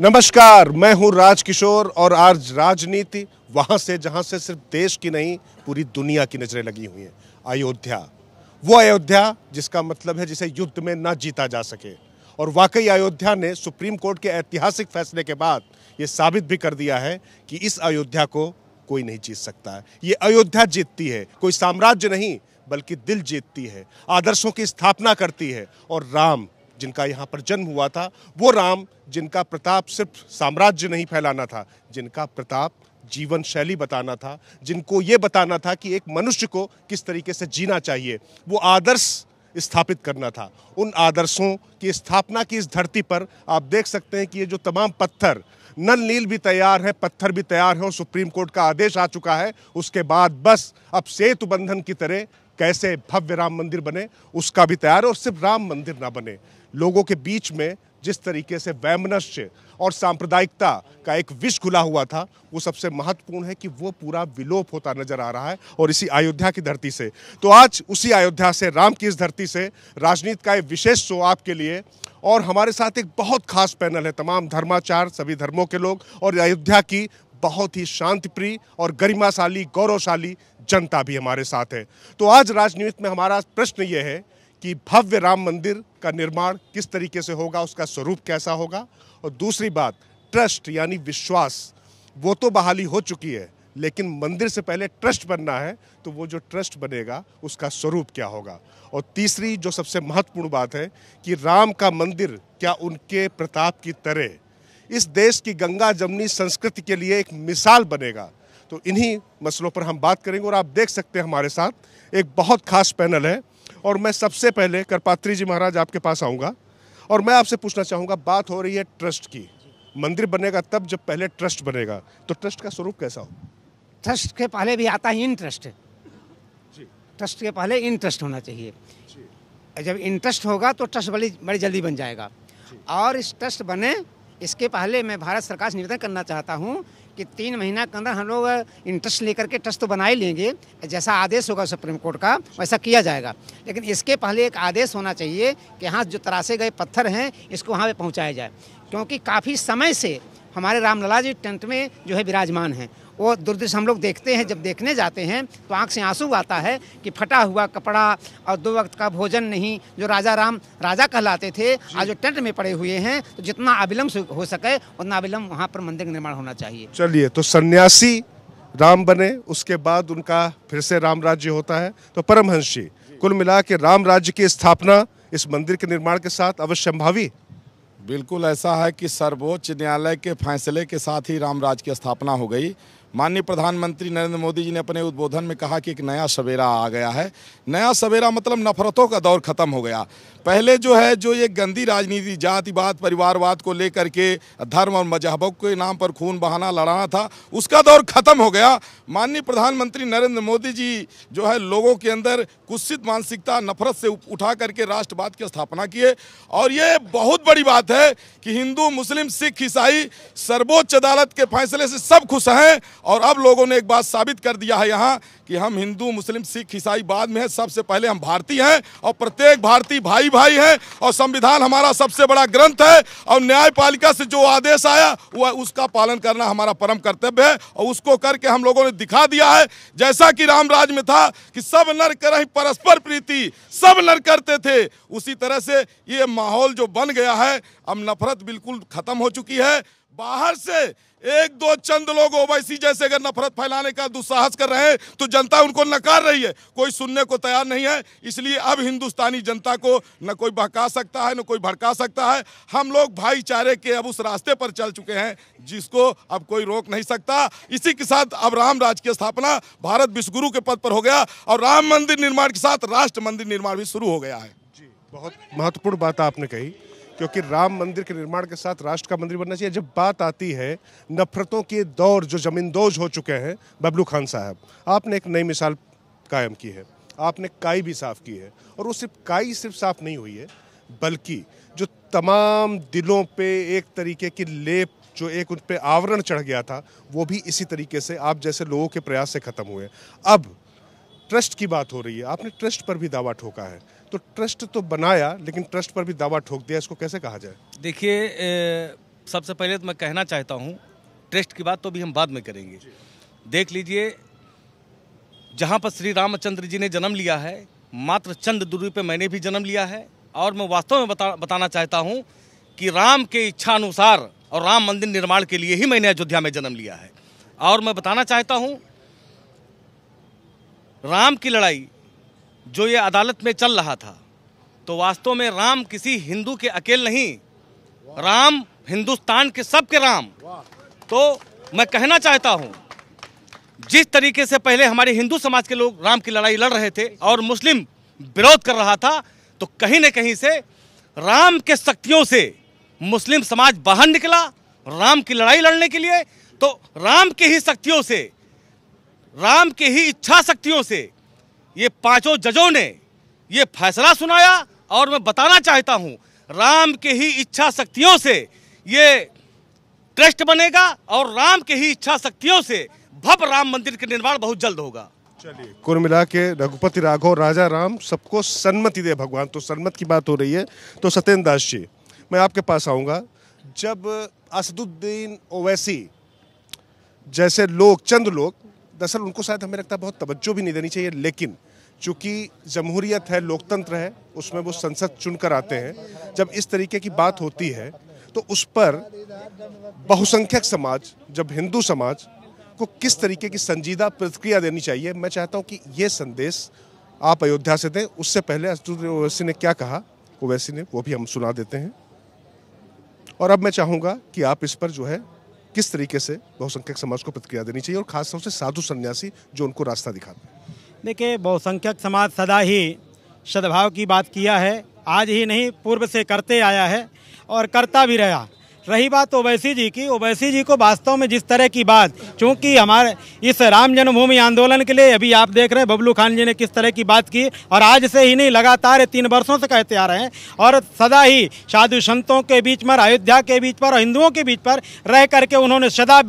नमस्कार मैं हूं राजकिशोर और आज राजनीति वहां से जहां से सिर्फ देश की नहीं पूरी दुनिया की नज़रें लगी हुई हैं अयोध्या वो अयोध्या जिसका मतलब है जिसे युद्ध में ना जीता जा सके और वाकई अयोध्या ने सुप्रीम कोर्ट के ऐतिहासिक फैसले के बाद ये साबित भी कर दिया है कि इस अयोध्या को कोई नहीं जीत सकता है ये अयोध्या जीतती है कोई साम्राज्य नहीं बल्कि दिल जीतती है आदर्शों की स्थापना करती है और राम जिनका यहाँ पर जन्म हुआ था वो राम जिनका प्रताप सिर्फ साम्राज्य नहीं फैलाना था जिनका प्रताप जीवन शैली बताना था जिनको ये बताना था कि एक मनुष्य को किस तरीके से जीना चाहिए वो आदर्श स्थापित करना था उन आदर्शों की स्थापना की इस धरती पर आप देख सकते हैं कि ये जो तमाम पत्थर नल नील भी तैयार है पत्थर भी तैयार है और सुप्रीम कोर्ट का आदेश आ चुका है उसके बाद बस अब सेतु बंधन की तरह कैसे भव्य राम मंदिर बने उसका भी तैयार है और सिर्फ राम मंदिर ना बने लोगों के बीच में जिस तरीके से वैमनस्य और सांप्रदायिकता का एक विष खुला हुआ था वो सबसे महत्वपूर्ण है कि वो पूरा विलोप होता नजर आ रहा है और इसी अयोध्या की धरती से तो आज उसी अयोध्या से राम की इस धरती से राजनीति का एक विशेष शो आपके लिए और हमारे साथ एक बहुत खास पैनल है तमाम धर्माचार सभी धर्मों के लोग और अयोध्या की बहुत ही शांतिप्रिय और गरिमाशाली गौरवशाली जनता भी हमारे साथ है तो आज राजनीति में हमारा प्रश्न ये है कि भव्य राम मंदिर का निर्माण किस तरीके से होगा उसका स्वरूप कैसा होगा और दूसरी बात ट्रस्ट यानी विश्वास वो तो बहाली हो चुकी है लेकिन मंदिर से पहले ट्रस्ट बनना है तो वो जो ट्रस्ट बनेगा उसका स्वरूप क्या होगा और तीसरी जो सबसे महत्वपूर्ण बात है कि राम का मंदिर क्या उनके प्रताप की तरह इस देश की गंगा जमनी संस्कृति के लिए एक मिसाल बनेगा तो इन्हीं मसलों पर हम बात करेंगे और आप देख सकते हैं हमारे साथ एक बहुत खास पैनल है और मैं सबसे पहले करपात्री जी महाराज आपके पास आऊँगा और मैं आपसे पूछना चाहूँगा बात हो रही है ट्रस्ट की मंदिर बनेगा तब जब पहले ट्रस्ट बनेगा तो ट्रस्ट का स्वरूप कैसा हो ट्रस्ट के पहले भी आता है इंटरेस्ट ट्रस्ट के पहले इंटरेस्ट होना चाहिए जी। जब इंटरेस्ट होगा तो ट्रस्ट बड़ी बड़ी जल्दी बन जाएगा और इस ट्रस्ट बने इसके पहले मैं भारत सरकार से निवेदन करना चाहता हूँ कि तीन महीना के अंदर हम लोग इंटरेस्ट लेकर के ट्रस्ट तो बना ही लेंगे जैसा आदेश होगा सुप्रीम कोर्ट का वैसा किया जाएगा लेकिन इसके पहले एक आदेश होना चाहिए कि यहाँ जो तरासे गए पत्थर हैं इसको वहाँ पर पहुँचाया जाए क्योंकि काफ़ी समय से हमारे रामलला जी टेंट में जो है विराजमान हैं वो दुर्दृश्य हम लोग देखते हैं जब देखने जाते हैं तो आँख से आंसू आता है कि फटा हुआ कपड़ा और दो वक्त का भोजन नहीं जो राजा राम राजा कहलाते थे आज जो टेंट में पड़े हुए हैं तो जितना अविलंब हो सके उतना अविलंब वहाँ पर मंदिर निर्माण होना चाहिए चलिए तो सन्यासी राम बने उसके बाद उनका फिर से राम राज्य होता है तो परमहंस जी कुल मिला के राम राज्य की स्थापना इस मंदिर के निर्माण के साथ अवश्य संभावी बिल्कुल ऐसा है कि सर्वोच्च न्यायालय के फैसले के साथ ही राम राज्य की स्थापना हो गई माननीय प्रधानमंत्री नरेंद्र मोदी जी ने अपने उद्बोधन में कहा कि एक नया सवेरा आ गया है नया सवेरा मतलब नफरतों का दौर ख़त्म हो गया पहले जो है जो ये गंदी राजनीति जातिवाद परिवारवाद को लेकर के धर्म और मजहबों के नाम पर खून बहाना लड़ाना था उसका दौर ख़त्म हो गया माननीय प्रधानमंत्री नरेंद्र मोदी जी जो है लोगों के अंदर कुत्सित मानसिकता नफरत से उठा करके राष्ट्रवाद की स्थापना किए और ये बहुत बड़ी बात है कि हिंदू मुस्लिम सिख ईसाई सर्वोच्च अदालत के फैसले से सब खुश हैं और अब लोगों ने एक बात साबित कर दिया है यहाँ कि हम हिंदू मुस्लिम सिख ईसाई बाद में हैं सबसे पहले हम भारतीय हैं और प्रत्येक भारतीय भाई भाई हैं और संविधान हमारा सबसे बड़ा ग्रंथ है और न्यायपालिका से जो आदेश आया वह उसका पालन करना हमारा परम कर्तव्य है और उसको करके हम लोगों ने दिखा दिया है जैसा कि रामराज में था कि सब नर कर परस्पर प्रीति सब नर करते थे उसी तरह से ये माहौल जो बन गया है अब नफरत बिल्कुल ख़त्म हो चुकी है बाहर से एक दो चंद लोग ओवैसी जैसे अगर नफरत फैलाने का दुस्साहस कर रहे हैं तो जनता उनको नकार रही है कोई सुनने को तैयार नहीं है इसलिए अब हिंदुस्तानी जनता को न कोई बहका सकता है न कोई भड़का सकता है हम लोग भाईचारे के अब उस रास्ते पर चल चुके हैं जिसको अब कोई रोक नहीं सकता इसी के साथ अब राम राज की स्थापना भारत विश्वगुरु के पद पर हो गया और राम मंदिर निर्माण के साथ राष्ट्र मंदिर निर्माण भी शुरू हो गया है जी बहुत महत्वपूर्ण बात आपने कही क्योंकि राम मंदिर के निर्माण के साथ राष्ट्र का मंदिर बनना चाहिए जब बात आती है नफरतों के दौर जो जमींदोज हो चुके हैं बबलू खान साहब आपने एक नई मिसाल कायम की है आपने काई भी साफ की है और वो सिर्फ काई सिर्फ साफ नहीं हुई है बल्कि जो तमाम दिलों पे एक तरीके की लेप जो एक उन पर आवरण चढ़ गया था वो भी इसी तरीके से आप जैसे लोगों के प्रयास से ख़त्म हुए अब ट्रस्ट की बात हो रही है आपने ट्रस्ट पर भी दावा ठोका है तो ट्रस्ट तो बनाया लेकिन ट्रस्ट पर भी दावा ठोक दिया इसको कैसे कहा जाए देखिए सबसे पहले तो मैं कहना चाहता हूँ ट्रस्ट की बात तो भी हम बाद में करेंगे देख लीजिए जहाँ पर श्री रामचंद्र जी ने जन्म लिया है मात्र चंद दूरी पे मैंने भी जन्म लिया है और मैं वास्तव में बता बताना चाहता हूँ कि राम के इच्छा अनुसार और राम मंदिर निर्माण के लिए ही मैंने अयोध्या में जन्म लिया है और मैं बताना चाहता हूँ राम की लड़ाई जो ये अदालत में चल रहा था तो वास्तव में राम किसी हिंदू के अकेले नहीं राम हिंदुस्तान के सबके राम तो मैं कहना चाहता हूँ जिस तरीके से पहले हमारे हिंदू समाज के लोग राम की लड़ाई लड़ रहे थे और मुस्लिम विरोध कर रहा था तो कहीं न कहीं से राम के शक्तियों से मुस्लिम समाज बाहर निकला राम की लड़ाई लड़ने के लिए तो राम की ही शक्तियों से राम के ही इच्छा शक्तियों से ये पांचों जजों ने ये फैसला सुनाया और मैं बताना चाहता हूँ राम के ही इच्छा शक्तियों से ये ट्रस्ट बनेगा और राम के ही इच्छा शक्तियों से भव्य राम मंदिर के निर्माण बहुत जल्द होगा चलिए कुल मिला के रघुपति राघव राजा राम सबको सन्मति दे भगवान तो सन्मत की बात हो रही है तो सत्येंद्र दास जी मैं आपके पास आऊँगा जब असदुद्दीन ओवैसी जैसे लोग चंद लोग दरअसल उनको शायद हमें लगता है बहुत तवज्जो भी नहीं देनी चाहिए लेकिन चूंकि जमहूरियत है लोकतंत्र है उसमें वो संसद चुनकर आते हैं जब इस तरीके की बात होती है तो उस पर बहुसंख्यक समाज जब हिंदू समाज को किस तरीके की संजीदा प्रतिक्रिया देनी चाहिए मैं चाहता हूँ कि ये संदेश आप अयोध्या से दें उससे पहले अस्तुत ओवैसी ने क्या कहा ओवैसी ने वो भी हम सुना देते हैं और अब मैं चाहूँगा कि आप इस पर जो है किस तरीके से बहुसंख्यक समाज को प्रतिक्रिया देनी चाहिए और खासतौर से साधु सन्यासी जो उनको रास्ता दिखाते हैं देखिए बहुसंख्यक समाज सदा ही सद्भाव की बात किया है आज ही नहीं पूर्व से करते आया है और करता भी रहा रही बात ओवैसी जी की ओवैसी जी को वास्तव में जिस तरह की बात चूंकि हमारे इस राम जन्मभूमि आंदोलन के लिए अभी आप देख रहे हैं बबलू खान जी ने किस तरह की बात की और आज से ही नहीं लगातार तीन वर्षों से कहते आ रहे हैं और सदा ही साधु संतों के बीच पर अयोध्या के बीच पर और हिंदुओं के बीच पर रह करके उन्होंने सदा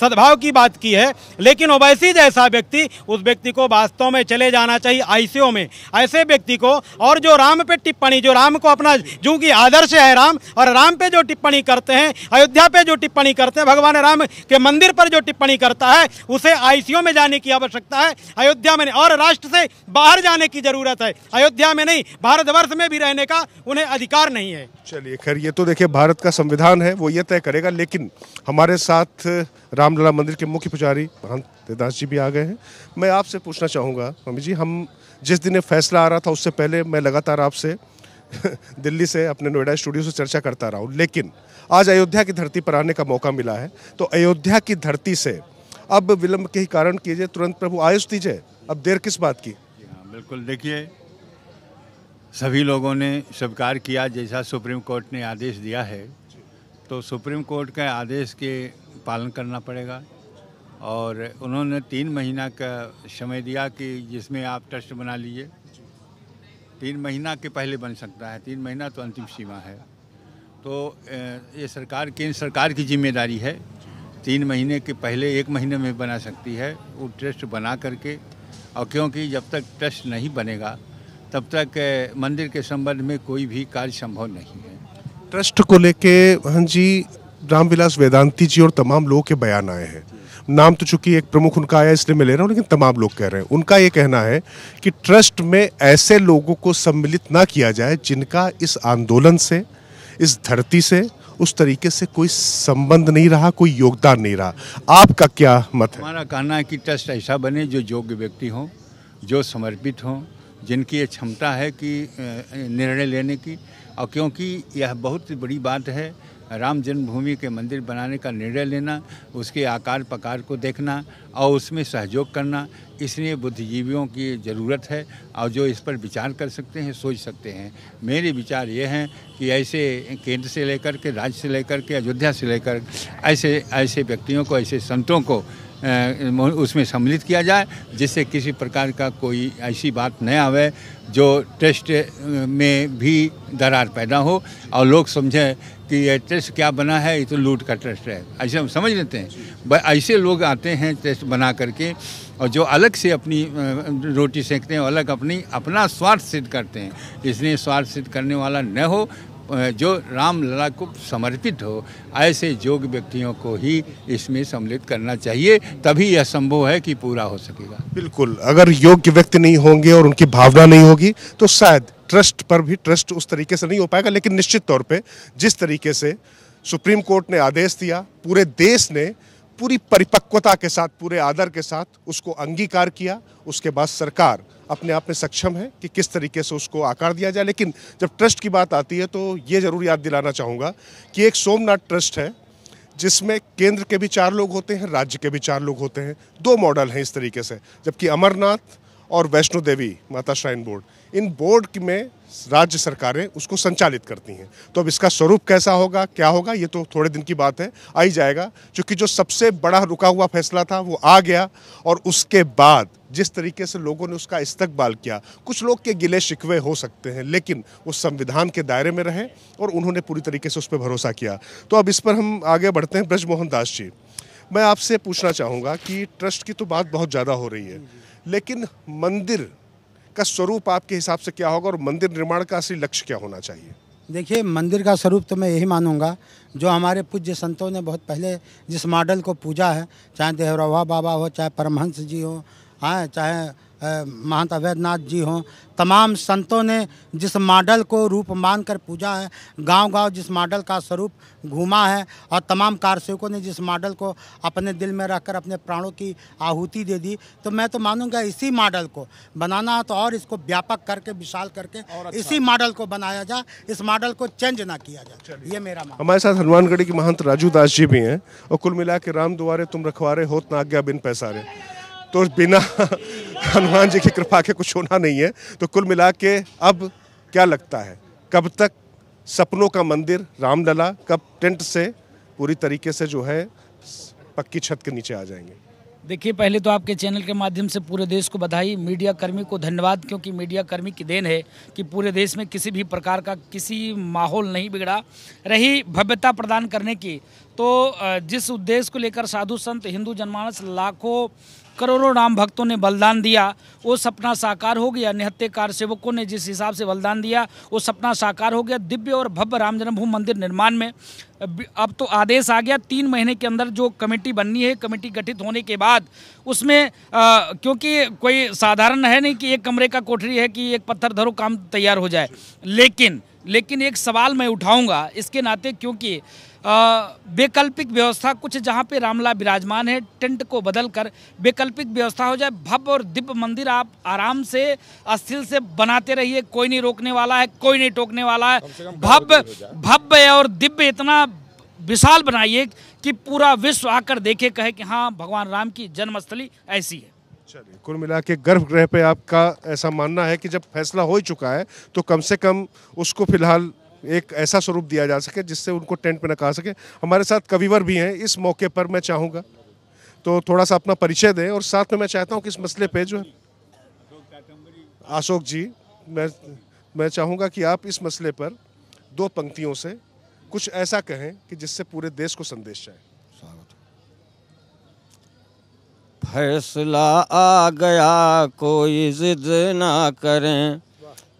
सद्भाव की बात की है लेकिन ओबैसी जैसा व्यक्ति उस व्यक्ति को वास्तव में चले जाना चाहिए आईसीओ में ऐसे व्यक्ति को और जो राम पे टिप्पणी जो राम को अपना कि आदर्श है राम और राम पे जो टिप्पणी करते हैं अयोध्या पे जो टिप्पणी करते हैं भगवान राम के मंदिर पर जो टिप्पणी करता है उसे आई में जाने की आवश्यकता है अयोध्या में और राष्ट्र से बाहर जाने की जरूरत है अयोध्या में नहीं भारतवर्ष में भी रहने का उन्हें अधिकार नहीं है चलिए खैर ये तो देखिए भारत का संविधान है वो ये तय करेगा लेकिन हमारे साथ राम रामलला मंदिर के मुख्य पुजारी महंत देवदास जी भी आ गए हैं मैं आपसे पूछना चाहूँगा स्वामी जी हम जिस दिन ये फैसला आ रहा था उससे पहले मैं लगातार आपसे दिल्ली से अपने नोएडा स्टूडियो से चर्चा करता रहा हूँ लेकिन आज अयोध्या की धरती पर आने का मौका मिला है तो अयोध्या की धरती से अब विलम्ब के ही कारण कीजिए तुरंत प्रभु आयुष दीजिए अब देर किस बात की हाँ, बिल्कुल देखिए सभी लोगों ने स्वीकार किया जैसा सुप्रीम कोर्ट ने आदेश दिया है तो सुप्रीम कोर्ट के आदेश के पालन करना पड़ेगा और उन्होंने तीन महीना का समय दिया कि जिसमें आप ट्रस्ट बना लीजिए तीन महीना के पहले बन सकता है तीन महीना तो अंतिम सीमा है तो ये सरकार केंद्र सरकार की जिम्मेदारी है तीन महीने के पहले एक महीने में बना सकती है वो ट्रस्ट बना करके और क्योंकि जब तक ट्रस्ट नहीं बनेगा तब तक मंदिर के संबंध में कोई भी कार्य संभव नहीं है ट्रस्ट को लेके जी रामविलास वेदांती जी और तमाम लोगों के बयान आए हैं नाम तो चूंकि एक प्रमुख उनका आया इसलिए मैं ले रहा हूँ लेकिन तमाम लोग कह रहे हैं उनका ये कहना है कि ट्रस्ट में ऐसे लोगों को सम्मिलित ना किया जाए जिनका इस आंदोलन से इस धरती से उस तरीके से कोई संबंध नहीं रहा कोई योगदान नहीं रहा आपका क्या मत है हमारा कहना है कि ट्रस्ट ऐसा बने जो योग्य व्यक्ति हों जो समर्पित हों जिनकी ये क्षमता है कि निर्णय लेने की और क्योंकि यह बहुत बड़ी बात है राम जन्मभूमि के मंदिर बनाने का निर्णय लेना उसके आकार प्रकार को देखना और उसमें सहयोग करना इसलिए बुद्धिजीवियों की ज़रूरत है और जो इस पर विचार कर सकते हैं सोच सकते हैं मेरे विचार ये हैं कि ऐसे केंद्र से लेकर के राज्य से लेकर के अयोध्या से लेकर ऐसे ऐसे व्यक्तियों को ऐसे संतों को उसमें सम्मिलित किया जाए जिससे किसी प्रकार का कोई ऐसी बात न आवे जो टेस्ट में भी दरार पैदा हो और लोग समझें कि ये ट्रस्ट क्या बना है ये तो लूट का ट्रस्ट है ऐसे हम समझ लेते हैं ऐसे लोग आते हैं ट्रस्ट बना करके और जो अलग से अपनी रोटी सेकते हैं अलग अपनी अपना स्वार्थ सिद्ध करते हैं इसलिए स्वार्थ सिद्ध करने वाला न हो जो राम लला को समर्पित हो ऐसे योग व्यक्तियों को ही इसमें सम्मिलित करना चाहिए तभी यह संभव है कि पूरा हो सकेगा बिल्कुल अगर योग्य व्यक्ति नहीं होंगे और उनकी भावना नहीं होगी तो शायद ट्रस्ट पर भी ट्रस्ट उस तरीके से नहीं हो पाएगा लेकिन निश्चित तौर पर जिस तरीके से सुप्रीम कोर्ट ने आदेश दिया पूरे देश ने पूरी परिपक्वता के साथ पूरे आदर के साथ उसको अंगीकार किया उसके बाद सरकार अपने आप में सक्षम है कि किस तरीके से उसको आकार दिया जाए लेकिन जब ट्रस्ट की बात आती है तो ये ज़रूर याद दिलाना चाहूँगा कि एक सोमनाथ ट्रस्ट है जिसमें केंद्र के भी चार लोग होते हैं राज्य के भी चार लोग होते हैं दो मॉडल हैं इस तरीके से जबकि अमरनाथ और वैष्णो देवी माता श्राइन बोर्ड इन बोर्ड में राज्य सरकारें उसको संचालित करती हैं तो अब इसका स्वरूप कैसा होगा क्या होगा ये तो थोड़े दिन की बात है आ ही जाएगा क्योंकि जो सबसे बड़ा रुका हुआ फैसला था वो आ गया और उसके बाद जिस तरीके से लोगों ने उसका इस्तकबाल किया कुछ लोग के गिले शिकवे हो सकते हैं लेकिन वो संविधान के दायरे में रहे और उन्होंने पूरी तरीके से उस पर भरोसा किया तो अब इस पर हम आगे बढ़ते हैं ब्रजमोहन दास जी मैं आपसे पूछना चाहूँगा कि ट्रस्ट की तो बात बहुत ज़्यादा हो रही है लेकिन मंदिर का स्वरूप आपके हिसाब से क्या होगा और मंदिर निर्माण का असली लक्ष्य क्या होना चाहिए देखिए मंदिर का स्वरूप तो मैं यही मानूंगा जो हमारे पूज्य संतों ने बहुत पहले जिस मॉडल को पूजा है चाहे देहरावा बाबा हो चाहे परमहंस जी हो हाँ चाहे महंत अवैधनाथ जी हों तमाम संतों ने जिस मॉडल को रूप मान कर पूजा है गांव गांव जिस मॉडल का स्वरूप घूमा है और तमाम कारसेवकों ने जिस मॉडल को अपने दिल में रखकर अपने प्राणों की आहुति दे दी तो मैं तो मानूंगा इसी मॉडल को बनाना तो और इसको व्यापक करके विशाल करके अच्छा। इसी मॉडल को बनाया जाए इस मॉडल को चेंज ना किया जाए ये मेरा हमारे साथ हनुमानगढ़ी के महंत राजू दास जी भी हैं और कुल मिला के राम दुआरे तुम रहे होत ना आज्ञा बिन रहे तो बिना हनुमान जी की कृपा के कुछ होना नहीं है तो कुल मिला के अब क्या लगता है कब तक सपनों का मंदिर रामलला कब टेंट से पूरी तरीके से जो है पक्की छत के नीचे आ जाएंगे देखिए पहले तो आपके चैनल के माध्यम से पूरे देश को बधाई मीडिया कर्मी को धन्यवाद क्योंकि मीडिया कर्मी की देन है कि पूरे देश में किसी भी प्रकार का किसी माहौल नहीं बिगड़ा रही भव्यता प्रदान करने की तो जिस उद्देश्य को लेकर साधु संत हिंदू जनमानस लाखों करोड़ों राम भक्तों ने बलिदान दिया वो सपना साकार हो गया निहत्ते कार सेवकों ने जिस हिसाब से बलिदान दिया वो सपना साकार हो गया दिव्य और भव्य राम जन्मभूमि मंदिर निर्माण में अब तो आदेश आ गया तीन महीने के अंदर जो कमेटी बननी है कमेटी गठित होने के बाद उसमें आ, क्योंकि कोई साधारण है नहीं कि एक कमरे का कोठरी है कि एक पत्थर धरो काम तैयार हो जाए लेकिन लेकिन एक सवाल मैं उठाऊंगा इसके नाते क्योंकि वैकल्पिक व्यवस्था कुछ जहाँ पे रामला विराजमान है टेंट को बदल कर वैकल्पिक व्यवस्था हो जाए भव्य और दिव्य मंदिर आप आराम से अस्थिल से बनाते रहिए कोई नहीं रोकने वाला है कोई नहीं टोकने वाला है भव्य भव्य और दिव्य इतना विशाल बनाइए कि पूरा विश्व आकर देखे कहे कि हाँ भगवान राम की जन्मस्थली ऐसी है चलिए कुल मिला के गर्भगृह पे आपका ऐसा मानना है कि जब फैसला हो ही चुका है तो कम से कम उसको फिलहाल एक ऐसा स्वरूप दिया जा सके जिससे उनको टेंट में नका सके हमारे साथ कविवर भी हैं इस मौके पर मैं चाहूँगा तो थोड़ा सा अपना परिचय दें और साथ में मैं चाहता हूँ कि इस मसले पे जो है अशोक जी मैं मैं चाहूँगा कि आप इस मसले पर दो पंक्तियों से कुछ ऐसा कहें कि जिससे पूरे देश को संदेश जाए फैसला आ गया कोई जिद ना करें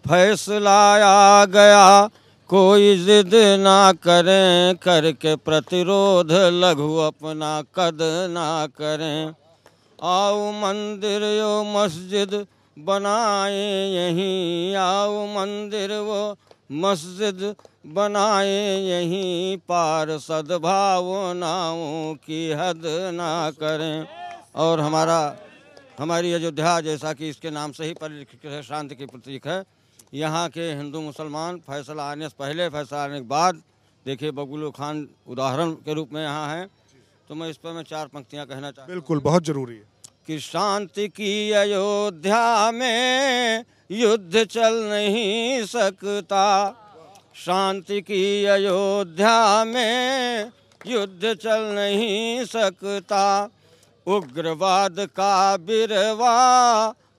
फैसला आ गया कोई जिद ना करें करके प्रतिरोध लघु अपना कद ना करें आओ मंदिर यो मस्जिद बनाए यहीं आओ मंदिर वो मस्जिद बनाए यहीं पार सद्भावनाओं की हद ना करें और हमारा हमारी अयोध्या जैसा कि इसके नाम से ही है शांति की प्रतीक है यहाँ के हिंदू मुसलमान फैसला आने से पहले फैसला आने के बाद देखिए बबुल खान उदाहरण के रूप में यहाँ हैं तो मैं इस पर मैं चार पंक्तियाँ कहना चाहता बिल्कुल बहुत जरूरी है कि शांति की अयोध्या में युद्ध चल नहीं सकता शांति की अयोध्या में युद्ध चल नहीं सकता उग्रवाद का बिरवा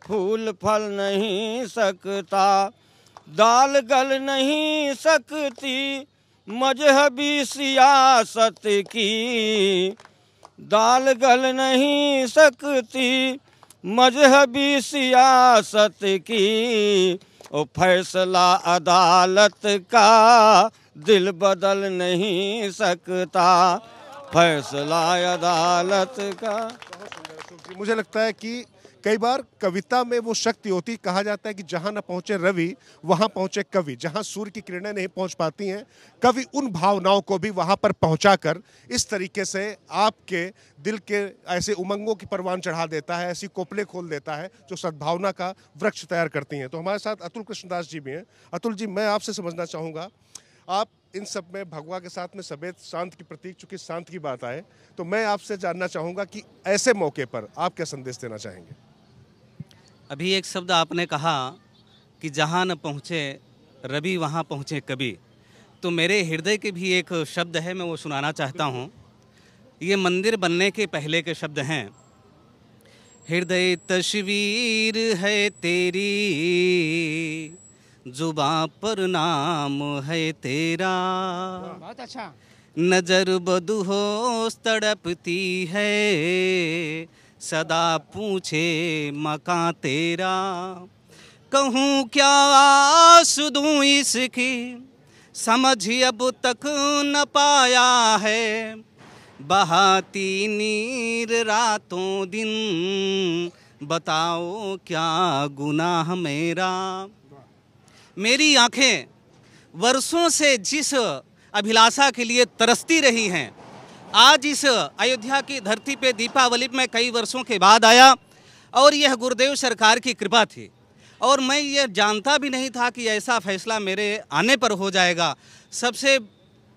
फूल फल नहीं सकता दाल गल नहीं सकती मजहबी सियासत की दाल गल नहीं सकती मजहबी सियासत की ओ फैसला अदालत का दिल बदल नहीं सकता फैसला अदालत का मुझे लगता है कि कई बार कविता में वो शक्ति होती कहा जाता है कि जहाँ न पहुँचे रवि वहाँ पहुँचे कवि जहाँ सूर्य की किरणें नहीं पहुँच पाती हैं कवि उन भावनाओं को भी वहाँ पर पहुँचा कर इस तरीके से आपके दिल के ऐसे उमंगों की परवान चढ़ा देता है ऐसी कोपले खोल देता है जो सद्भावना का वृक्ष तैयार करती हैं तो हमारे साथ अतुल कृष्णदास जी भी हैं अतुल जी मैं आपसे समझना चाहूँगा आप इन सब में भगवा के साथ में सफ़ेद शांत की प्रतीक चूंकि शांत की बात आए तो मैं आपसे जानना चाहूँगा कि ऐसे मौके पर आप क्या संदेश देना चाहेंगे अभी एक शब्द आपने कहा कि जहाँ न पहुँचे रवि वहाँ पहुँचे कभी तो मेरे हृदय के भी एक शब्द है मैं वो सुनाना चाहता हूँ ये मंदिर बनने के पहले के शब्द हैं हृदय तस्वीर है तेरी जुबा पर नाम है तेरा बहुत अच्छा नजर बदहोश तड़पती है सदा पूछे मका तेरा कहूँ क्या सुधू इसकी समझ अब तक न पाया है बहाती नीर रातों दिन बताओ क्या गुनाह मेरा मेरी आंखें वर्षों से जिस अभिलाषा के लिए तरसती रही हैं आज इस अयोध्या की धरती पे दीपावली में कई वर्षों के बाद आया और यह गुरुदेव सरकार की कृपा थी और मैं ये जानता भी नहीं था कि ऐसा फैसला मेरे आने पर हो जाएगा सबसे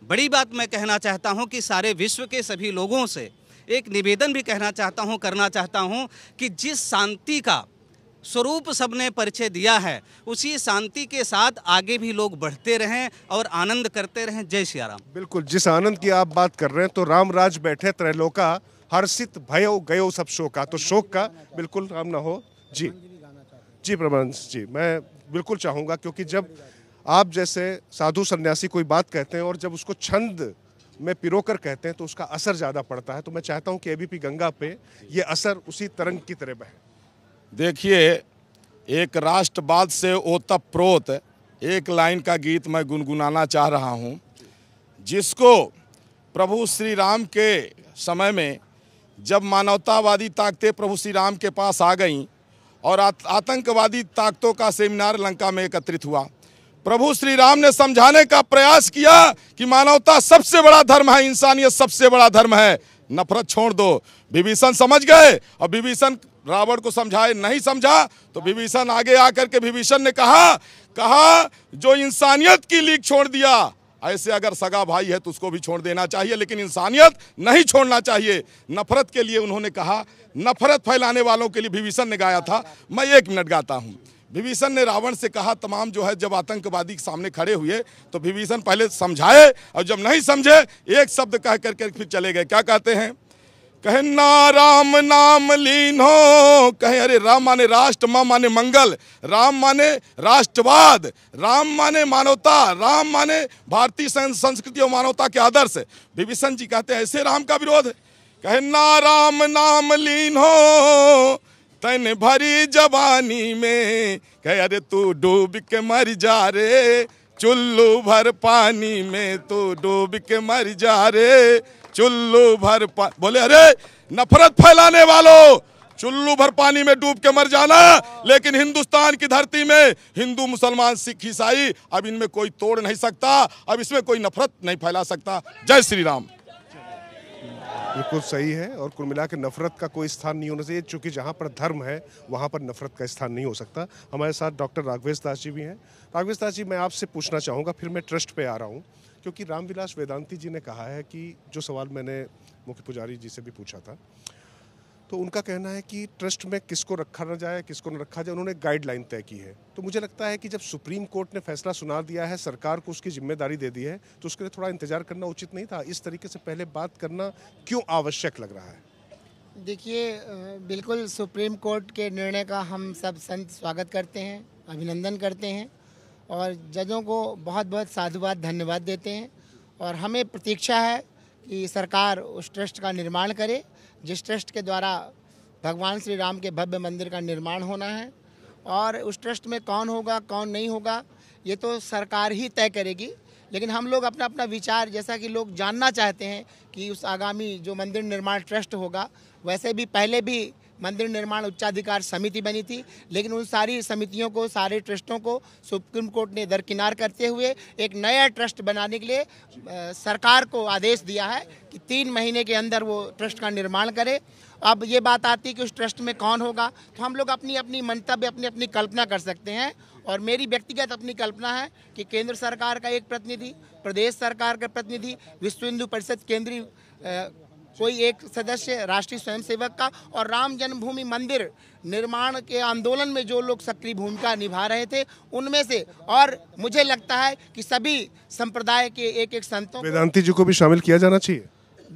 बड़ी बात मैं कहना चाहता हूँ कि सारे विश्व के सभी लोगों से एक निवेदन भी कहना चाहता हूँ करना चाहता हूँ कि जिस शांति का स्वरूप सबने परिचय दिया है उसी शांति के साथ आगे भी लोग बढ़ते रहें और आनंद करते रहें जय सिया राम बिल्कुल जिस आनंद की आप बात कर रहे हैं तो राज बैठे त्रैलोका हर्षित भयो गयो सब शोका तो शोक का बिल्कुल राम ना हो जी जी प्रभंश जी मैं बिल्कुल चाहूँगा क्योंकि जब आप जैसे साधु संन्यासी कोई बात कहते हैं और जब उसको छंद में पिरो कर कहते हैं तो उसका असर ज़्यादा पड़ता है तो मैं चाहता हूँ कि ए गंगा पे ये असर उसी तरंग की तरह बहे देखिए एक राष्ट्रवाद से ओतप्रोत एक लाइन का गीत मैं गुनगुनाना चाह रहा हूँ जिसको प्रभु श्री राम के समय में जब मानवतावादी ताकतें प्रभु श्री राम के पास आ गईं और आतंकवादी ताकतों का सेमिनार लंका में एकत्रित हुआ प्रभु श्री राम ने समझाने का प्रयास किया कि मानवता सबसे बड़ा धर्म है इंसानियत सबसे बड़ा धर्म है नफरत छोड़ दो विभीषण समझ गए और विभीषण रावण को समझाए नहीं समझा तो विभीषण आगे आकर के विभीषण ने कहा कहा जो इंसानियत की लीक छोड़ दिया ऐसे अगर सगा भाई है तो उसको भी छोड़ देना चाहिए लेकिन इंसानियत नहीं छोड़ना चाहिए नफरत के लिए उन्होंने कहा नफरत फैलाने वालों के लिए विभीषण ने गाया था मैं एक मिनट गाता हूँ विभीषण ने रावण से कहा तमाम जो है जब आतंकवादी के सामने खड़े हुए तो विभीषण पहले समझाए और जब नहीं समझे एक शब्द कह कर कर फिर चले गए क्या कहते हैं कहे ना राम नाम लीन हो कहे अरे राम माने राष्ट्र मा माने मंगल राम माने राष्ट्रवाद राम माने मानवता राम माने भारतीय संस्कृति और मानवता के आदर्श विभीषण जी कहते हैं ऐसे राम का विरोध कहना कहे ना राम नाम लीन हो तन भरी जवानी में कह अरे तू डूब के मर जा रे चुल्लू भर पानी में तू डूब के मर जा रे चुल्लू भर पा बोले अरे नफरत फैलाने वालों चुल्लू भर पानी में डूब के मर जाना लेकिन हिंदुस्तान की धरती में हिंदू मुसलमान सिख ईसाई अब इनमें कोई तोड़ नहीं सकता अब इसमें कोई नफरत नहीं फैला सकता जय श्री राम बिल्कुल सही है और कुल मिला के नफरत का कोई स्थान नहीं होना चाहिए चूँकि जहाँ पर धर्म है वहाँ पर नफरत का स्थान नहीं हो सकता हमारे साथ डॉक्टर राघवेश दास जी भी हैं राघवेश दास जी मैं आपसे पूछना चाहूँगा फिर मैं ट्रस्ट पे आ रहा हूँ क्योंकि रामविलास वेदांती जी ने कहा है कि जो सवाल मैंने मुख्य पुजारी जी से भी पूछा था तो उनका कहना है कि ट्रस्ट में किसको रखा ना जाए किसको न रखा जाए उन्होंने गाइडलाइन तय की है तो मुझे लगता है कि जब सुप्रीम कोर्ट ने फैसला सुना दिया है सरकार को उसकी जिम्मेदारी दे दी है तो उसके लिए थोड़ा इंतजार करना उचित नहीं था इस तरीके से पहले बात करना क्यों आवश्यक लग रहा है देखिए बिल्कुल सुप्रीम कोर्ट के निर्णय का हम सब संत स्वागत करते हैं अभिनंदन करते हैं और जजों को बहुत बहुत साधुवाद धन्यवाद देते हैं और हमें प्रतीक्षा है कि सरकार उस ट्रस्ट का निर्माण करे जिस ट्रस्ट के द्वारा भगवान श्री राम के भव्य मंदिर का निर्माण होना है और उस ट्रस्ट में कौन होगा कौन नहीं होगा ये तो सरकार ही तय करेगी लेकिन हम लोग अपना अपना विचार जैसा कि लोग जानना चाहते हैं कि उस आगामी जो मंदिर निर्माण ट्रस्ट होगा वैसे भी पहले भी मंदिर निर्माण उच्चाधिकार समिति बनी थी लेकिन उन सारी समितियों को सारे ट्रस्टों को सुप्रीम कोर्ट ने दरकिनार करते हुए एक नया ट्रस्ट बनाने के लिए सरकार को आदेश दिया है कि तीन महीने के अंदर वो ट्रस्ट का निर्माण करे अब ये बात आती है कि उस ट्रस्ट में कौन होगा तो हम लोग अपनी अपनी मंतव्य अपनी अपनी कल्पना कर सकते हैं और मेरी व्यक्तिगत अपनी कल्पना है कि केंद्र सरकार का एक प्रतिनिधि प्रदेश सरकार का प्रतिनिधि विश्व हिंदू परिषद केंद्रीय कोई एक सदस्य राष्ट्रीय स्वयंसेवक का और राम जन्मभूमि मंदिर निर्माण के आंदोलन में जो लोग सक्रिय भूमिका निभा रहे थे उनमें से और मुझे लगता है कि सभी संप्रदाय के एक एक संतों वेदांति जी को भी शामिल किया जाना चाहिए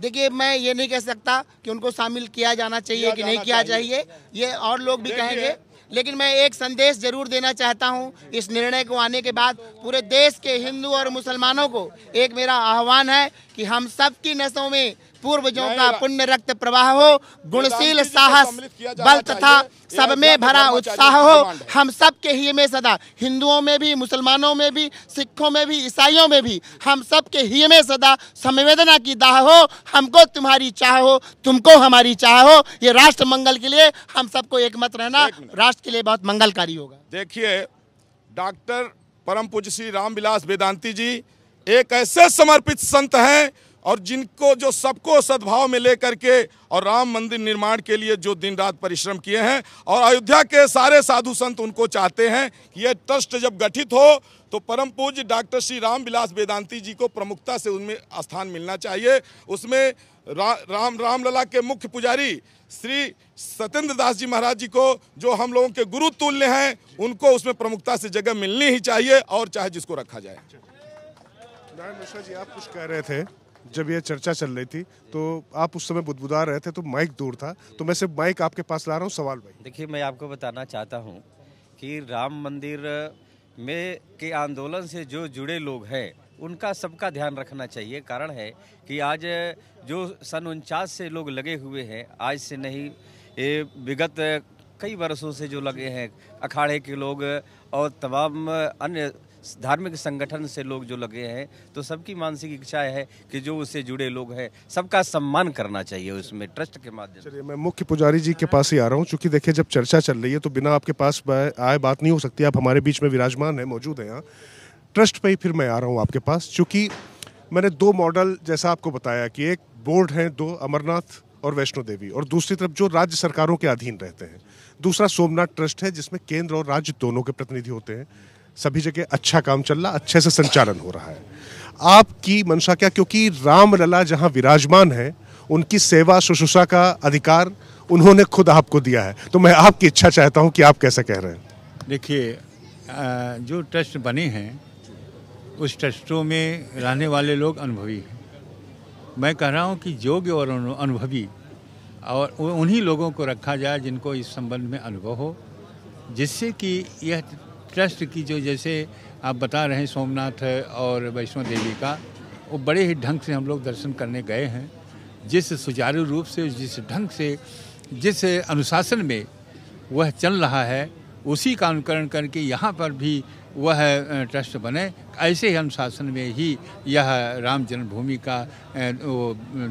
देखिए मैं ये नहीं कह सकता कि उनको शामिल किया जाना चाहिए कि नहीं किया चाहिए ये और लोग भी कहेंगे लेकिन मैं एक संदेश जरूर देना चाहता हूँ इस निर्णय को आने के बाद पूरे देश के हिंदू और मुसलमानों को एक मेरा आह्वान है कि हम सबकी नसों में पूर्वजों का पुण्य रक्त प्रवाह हो गुणशील साहस बल तथा सब में भरा उत्साह हो हम सब के में सदा हिंदुओं में भी मुसलमानों में भी सिखों में भी ईसाइयों में भी हम सब के में सदा संवेदना की दाह हो हमको तुम्हारी चाह हो तुमको हमारी चाह हो ये राष्ट्र मंगल के लिए हम सबको एक मत रहना राष्ट्र के लिए बहुत मंगलकारी होगा देखिए डॉक्टर परम पूज्य श्री रामविलास वेदांति जी एक ऐसे समर्पित संत हैं और जिनको जो सबको सद्भाव में लेकर के और राम मंदिर निर्माण के लिए जो दिन रात परिश्रम किए हैं और अयोध्या के सारे साधु संत उनको चाहते हैं कि यह ट्रस्ट जब गठित हो तो परम पूज्य डॉक्टर श्री राम विलास वेदांती जी को प्रमुखता से उनमें स्थान मिलना चाहिए उसमें रा, राम रामलला के मुख्य पुजारी श्री सत्येंद्र दास जी महाराज जी को जो हम लोगों के गुरु तुल्य हैं उनको उसमें प्रमुखता से जगह मिलनी ही चाहिए और चाहे जिसको रखा जाए जी आप कुछ कह रहे थे जब यह चर्चा चल रही थी तो आप उस समय बुदबुदा रहे थे तो माइक दूर था तो मैं सिर्फ माइक आपके पास ला रहा हूँ सवाल भाई देखिए मैं आपको बताना चाहता हूँ कि राम मंदिर में के आंदोलन से जो जुड़े लोग हैं उनका सबका ध्यान रखना चाहिए कारण है कि आज जो सन उनचास से लोग लगे हुए हैं आज से नहीं ये विगत कई वर्षों से जो लगे हैं अखाड़े के लोग और तमाम अन्य धार्मिक संगठन से लोग जो लगे हैं तो सबकी मानसिक इच्छा है कि जो उससे जुड़े लोग हैं सबका सम्मान करना चाहिए उसमें ट्रस्ट के माध्यम से मैं मुख्य पुजारी जी के पास ही आ रहा हूँ चूँकि देखिए जब चर्चा चल रही है तो बिना आपके पास आए बात नहीं हो सकती आप हमारे बीच में विराजमान हैं मौजूद हैं यहाँ ट्रस्ट पर ही फिर मैं आ रहा हूँ आपके पास चूँकि मैंने दो मॉडल जैसा आपको बताया कि एक बोर्ड हैं दो अमरनाथ और वैष्णो देवी और दूसरी तरफ जो राज्य सरकारों के अधीन रहते हैं दूसरा सोमनाथ ट्रस्ट है जिसमें केंद्र और राज्य दोनों के प्रतिनिधि होते हैं सभी जगह अच्छा काम चल रहा अच्छे से संचालन हो रहा है आपकी मंशा क्या क्योंकि राम लला जहाँ विराजमान है उनकी सेवा शुश्रूषा का अधिकार उन्होंने खुद आपको दिया है तो मैं आपकी इच्छा चाहता हूँ कि आप कैसे कह रहे हैं देखिए जो ट्रस्ट बने हैं उस ट्रस्टों में रहने वाले लोग अनुभवी हैं मैं कह रहा हूँ कि योग्य और अनुभवी और उन्हीं लोगों को रखा जाए जिनको इस संबंध में अनुभव हो जिससे कि यह ट्रस्ट की जो जैसे आप बता रहे हैं सोमनाथ और वैष्णो देवी का वो बड़े ही ढंग से हम लोग दर्शन करने गए हैं जिस सुचारू रूप से जिस ढंग से जिस अनुशासन में वह चल रहा है उसी का अनुकरण करके यहाँ पर भी वह ट्रस्ट बने ऐसे ही अनुशासन में ही यह राम जन्मभूमि का वो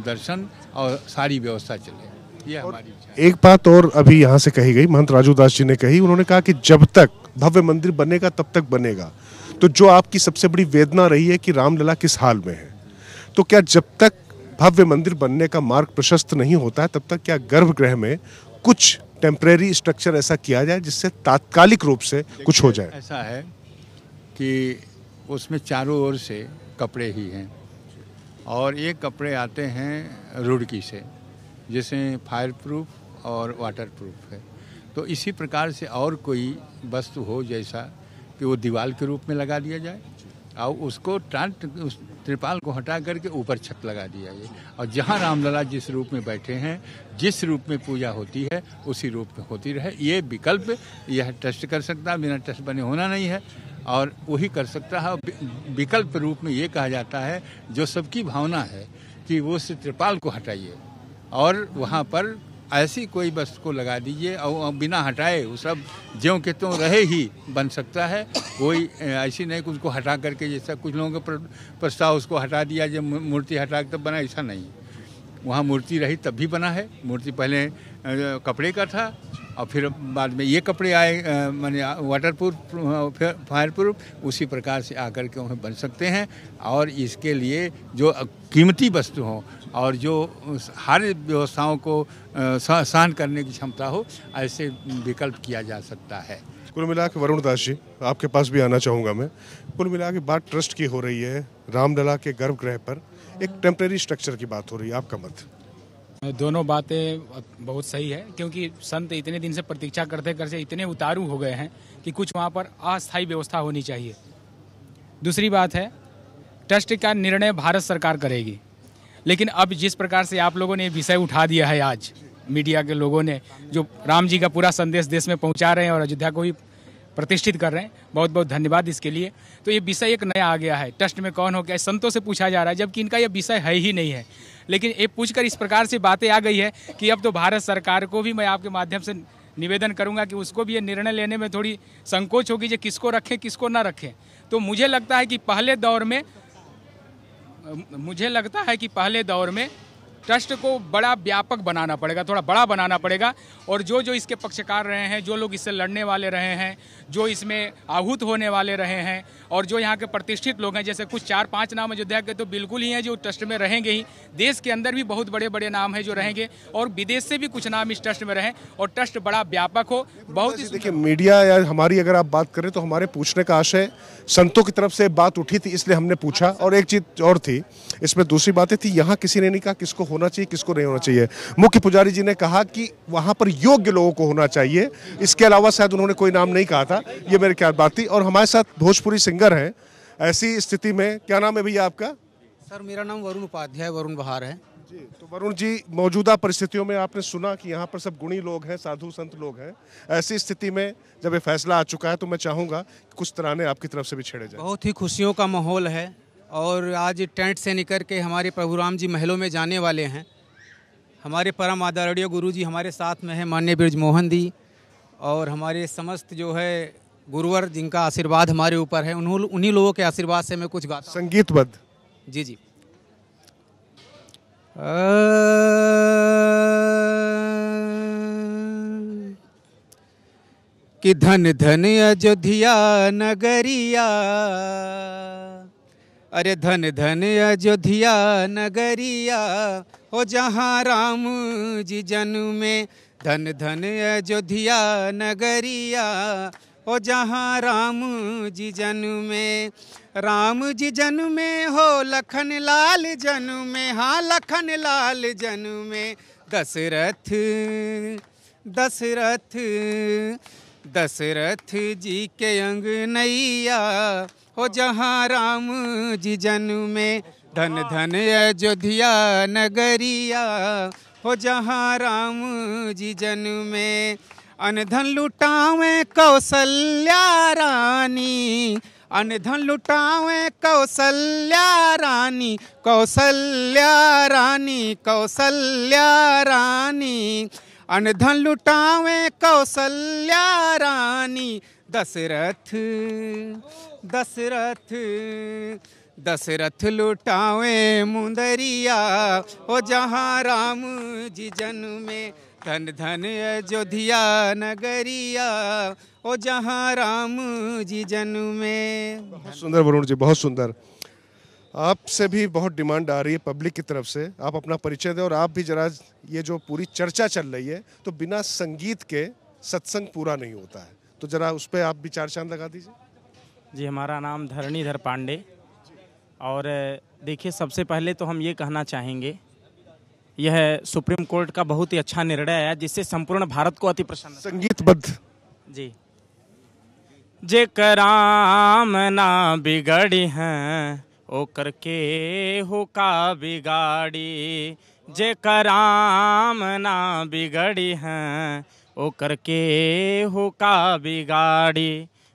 दर्शन और सारी व्यवस्था चले यह हमारी एक बात और अभी यहाँ से कही गई महंत राजू दास जी ने कही उन्होंने कहा कि जब तक भव्य मंदिर बनेगा तब तक बनेगा तो जो आपकी सबसे बड़ी वेदना रही है कि रामलला किस हाल में है तो क्या जब तक भव्य मंदिर बनने का मार्ग प्रशस्त नहीं होता है तब तक क्या गर्भगृह में कुछ टेम्प्रेरी स्ट्रक्चर ऐसा किया जाए जिससे तात्कालिक रूप से कुछ हो जाए ऐसा है कि उसमें चारों ओर से कपड़े ही हैं और ये कपड़े आते हैं रुड़की से जिसे फायर प्रूफ और वाटर प्रूफ है तो इसी प्रकार से और कोई वस्तु हो जैसा कि वो दीवार के रूप में लगा दिया जाए और उसको टाट उस त्रिपाल को हटा करके ऊपर छत लगा दिया जाए और जहाँ रामलला जिस रूप में बैठे हैं जिस रूप में पूजा होती है उसी रूप में होती रहे ये विकल्प यह ट्रस्ट कर सकता है बिना ट्रस्ट बने होना नहीं है और वही कर सकता है विकल्प रूप में ये कहा जाता है जो सबकी भावना है कि वो उस त्रिपाल को हटाइए और वहाँ पर ऐसी कोई बस को लगा दीजिए और बिना हटाए वो सब ज्यों के त्यों रहे ही बन सकता है कोई ऐसी नहीं कुछ को हटा करके जैसा कुछ लोगों का प्रस्ताव उसको हटा दिया जब मूर्ति हटा के तब बना ऐसा नहीं वहाँ मूर्ति रही तब भी बना है मूर्ति पहले कपड़े का था और फिर बाद में ये कपड़े आए मैंने वाटर प्रूफ फायर प्रूफ उसी प्रकार से आकर के वहाँ बन सकते हैं और इसके लिए जो कीमती वस्तु हों और जो हर व्यवस्थाओं को सहन करने की क्षमता हो ऐसे विकल्प किया जा सकता है कुल मिला के वरुण दास जी आपके पास भी आना चाहूँगा मैं कुल मिला के बात ट्रस्ट की हो रही है रामलला के गर्भगृह पर एक टेम्प्रेरी स्ट्रक्चर की बात हो रही है आपका मत दोनों बातें बहुत सही है क्योंकि संत इतने दिन से प्रतीक्षा करते करते इतने उतारू हो गए हैं कि कुछ वहाँ पर अस्थायी व्यवस्था होनी चाहिए दूसरी बात है ट्रस्ट का निर्णय भारत सरकार करेगी लेकिन अब जिस प्रकार से आप लोगों ने विषय उठा दिया है आज मीडिया के लोगों ने जो राम जी का पूरा संदेश देश में पहुंचा रहे हैं और अयोध्या को भी प्रतिष्ठित कर रहे हैं बहुत बहुत धन्यवाद इसके लिए तो ये विषय एक नया आ गया है ट्रस्ट में कौन हो गया संतों से पूछा जा रहा है जबकि इनका यह विषय है ही नहीं है लेकिन ये पूछकर इस प्रकार से बातें आ गई है कि अब तो भारत सरकार को भी मैं आपके माध्यम से निवेदन करूंगा कि उसको भी ये निर्णय लेने में थोड़ी संकोच होगी जो किसको रखें किसको ना रखें तो मुझे लगता है कि पहले दौर में मुझे लगता है कि पहले दौर में ट्रस्ट को बड़ा व्यापक बनाना पड़ेगा थोड़ा बड़ा बनाना पड़ेगा और जो जो इसके पक्षकार रहे हैं जो लोग इससे लड़ने वाले रहे हैं जो इसमें आहूत होने वाले रहे हैं और जो यहाँ के प्रतिष्ठित लोग हैं जैसे कुछ चार पांच नाम अयोध्या के तो बिल्कुल ही हैं जो ट्रस्ट में रहेंगे ही देश के अंदर भी बहुत बड़े बड़े नाम हैं जो रहेंगे और विदेश से भी कुछ नाम इस ट्रस्ट में रहें और ट्रस्ट बड़ा व्यापक हो बहुत ही देखिए मीडिया या हमारी अगर आप बात करें तो हमारे पूछने का आशय संतों की तरफ से बात उठी थी इसलिए हमने पूछा अच्छा। और एक चीज़ और थी इसमें दूसरी बातें थी यहाँ किसी ने नहीं कहा किसको होना चाहिए किसको नहीं होना चाहिए मुख्य पुजारी जी ने कहा कि वहाँ पर योग्य लोगों को होना चाहिए इसके अलावा शायद उन्होंने कोई नाम नहीं कहा था ये मेरे ख्याल बात थी और हमारे साथ भोजपुरी सिंगर हैं ऐसी स्थिति में क्या नाम है भैया आपका सर मेरा नाम वरुण उपाध्याय वरुण बहार है जी तो वरुण जी मौजूदा परिस्थितियों में आपने सुना कि यहाँ पर सब गुणी लोग हैं साधु संत लोग हैं ऐसी स्थिति में जब ये फैसला आ चुका है तो मैं चाहूँगा कुछ तरह ने आपकी तरफ से भी छेड़े जाए बहुत ही खुशियों का माहौल है और आज टेंट से निकल के हमारे प्रभु राम जी महलों में जाने वाले हैं हमारे परम आदरणीय गुरु जी हमारे साथ में हैं मान्य ब्रज मोहन जी और हमारे समस्त जो है गुरुवर जिनका आशीर्वाद हमारे ऊपर है उन्हों उन्हीं लोगों के आशीर्वाद से मैं कुछ गाता संगीतबद्ध जी जी कि धन धन अयोध्या नगरिया अरे धन धन अयोध्या नगरिया हो जहाँ राम जी जन्मे धन धन अयोध्या नगरिया हो जहाँ राम जी जन्मे राम जी जन्मे हो लखन लाल जन्मे हाँ लखन लाल जन्मे दशरथ दशरथ दशरथ जी के अंग नैया हो जहाँ राम जी जन्मे धन धन अयोध्या नगरिया हो जहाँ राम जी जन्मे अनधन लुटावे कौशल्या रानी अनधन लुटावे कौशल्या रानी कौशल्या रानी कौशल्या रानी अनधन लुटावे कौशल्या रानी दशरथ दशरथ दशरथ लुटावे मुंदरिया ओ जहाँ राम जी जन्मे धन धन अयोध्या नगरिया ओ जहाँ राम जी जन्मे बहुत सुंदर वरुण जी बहुत सुंदर आपसे भी बहुत डिमांड आ रही है पब्लिक की तरफ से आप अपना परिचय दें और आप भी जरा ये जो पूरी चर्चा चल रही है तो बिना संगीत के सत्संग पूरा नहीं होता है तो ज़रा उस पर आप भी चार चांद लगा दीजिए जी हमारा नाम धरणीधर पांडे और देखिए सबसे पहले तो हम ये कहना चाहेंगे यह सुप्रीम कोर्ट का बहुत ही अच्छा निर्णय आया जिससे संपूर्ण भारत को अति प्रसन्न संगीतबद्ध जी जे कराम ना बिगड़ी हैं ओ करके हो का बिगाड़ी जे कराम ना बिगड़ी हैं ओ करके हो का बिगाड़ी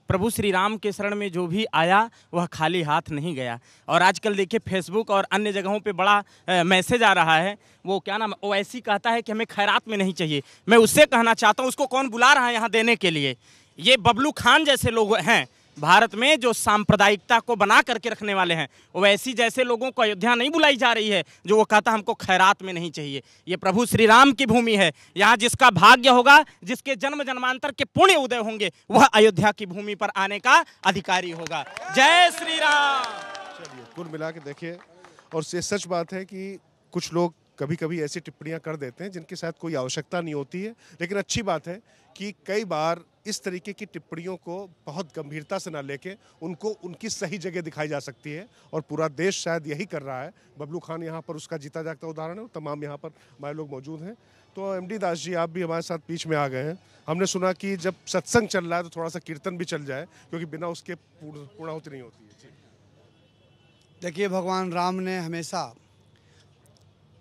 प्रभु श्री राम के शरण में जो भी आया वह खाली हाथ नहीं गया और आजकल देखिए फेसबुक और अन्य जगहों पे बड़ा मैसेज आ रहा है वो क्या नाम वो ऐसी कहता है कि हमें खैरात में नहीं चाहिए मैं उससे कहना चाहता हूँ उसको कौन बुला रहा है यहाँ देने के लिए ये बबलू खान जैसे लोग हैं भारत में जो सांप्रदायिकता को बना करके रखने वाले हैं वैसी जैसे लोगों को अयोध्या नहीं बुलाई जा रही है जो वो कहता हमको खैरात में नहीं चाहिए ये प्रभु श्री राम की भूमि है यहाँ जिसका भाग्य होगा जिसके जन्म जन्मांतर के पुण्य उदय होंगे वह अयोध्या की भूमि पर आने का अधिकारी होगा जय श्री राम चलिए कुल मिला के देखिए और ये सच बात है कि कुछ लोग कभी कभी ऐसी टिप्पणियां कर देते हैं जिनके साथ कोई आवश्यकता नहीं होती है लेकिन अच्छी बात है कि कई बार इस तरीके की टिप्पणियों को बहुत गंभीरता से ना लेके उनको उनकी सही जगह दिखाई जा सकती है और पूरा देश शायद यही कर रहा है बबलू खान यहाँ पर उसका जीता जागता उदाहरण है तमाम यहाँ पर हमारे लोग मौजूद हैं तो एम दास जी आप भी हमारे साथ बीच में आ गए हैं हमने सुना कि जब सत्संग चल रहा है तो थोड़ा सा कीर्तन भी चल जाए क्योंकि बिना उसके पूर्ण पूर्णाहुति नहीं होती है देखिए भगवान राम ने हमेशा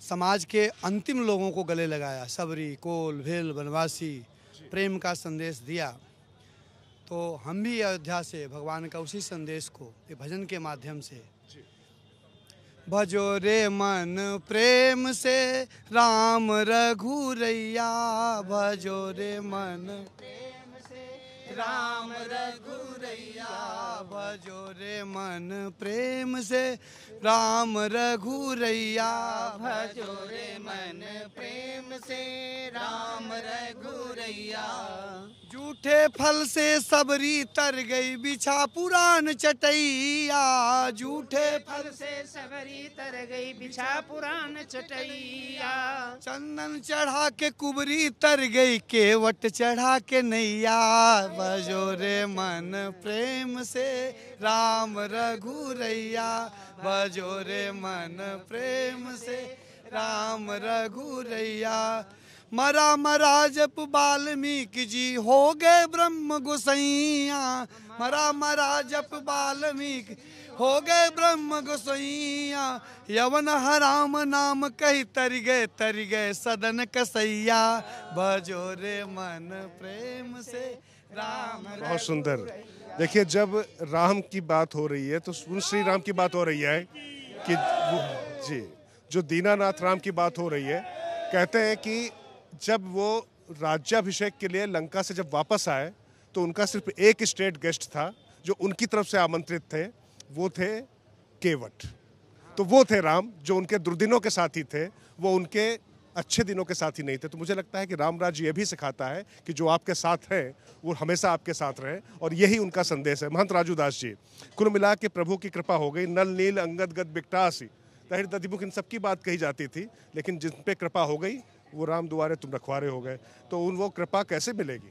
समाज के अंतिम लोगों को गले लगाया सबरी कोल भेल बनवासी प्रेम का संदेश दिया तो हम भी अयोध्या से भगवान का उसी संदेश को भजन के माध्यम से भजो रे मन प्रेम से राम रैया भजो रे मन प्रेम राम रघुरैया भजो रे मन प्रेम से राम रघुरैया भजो रे मन प्रेम से राम रघुरैया जूठे फल से सबरी तर गई बिछा पुरान चटैया जूठे फल से सबरी तर गई बिछा पुरान चटैया चंदन चढ़ा के कुबरी तर गई केवट चढ़ा के नैया बजोरे मन प्रेम से राम रघु रैया बजोरे मन प्रेम से राम रघु रैया मरा जप बाल्मीकि जी हो गए ब्रह्म गुसैया मरा जप वाल्मीकि हो गए ब्रह्म गुसैया यवन हराम नाम कही तर गए तर गए सदन कसैया बजो रे मन प्रेम से राम बहुत सुंदर देखिए जब राम की बात हो रही है तो सुन श्री राम की बात हो रही है कि जी जो दीनानाथ राम की बात हो रही है कहते हैं कि जब वो राज्याभिषेक के लिए लंका से जब वापस आए तो उनका सिर्फ एक स्टेट गेस्ट था जो उनकी तरफ से आमंत्रित थे वो थे केवट तो वो थे राम जो उनके दुर्दिनों के साथी थे वो उनके अच्छे दिनों के साथ ही नहीं थे तो मुझे लगता है कि रामराज ये भी सिखाता है कि जो आपके साथ हैं वो हमेशा आपके साथ रहें और यही उनका संदेश है महंत राजू दास जी कुल मिला के प्रभु की कृपा हो गई नल नील अंगद गद बिकटासी तहिर दधिमुख इन सबकी बात कही जाती थी लेकिन जिन पे कृपा हो गई वो राम दुआरे तुम रखवारे हो गए तो उन वो कृपा कैसे मिलेगी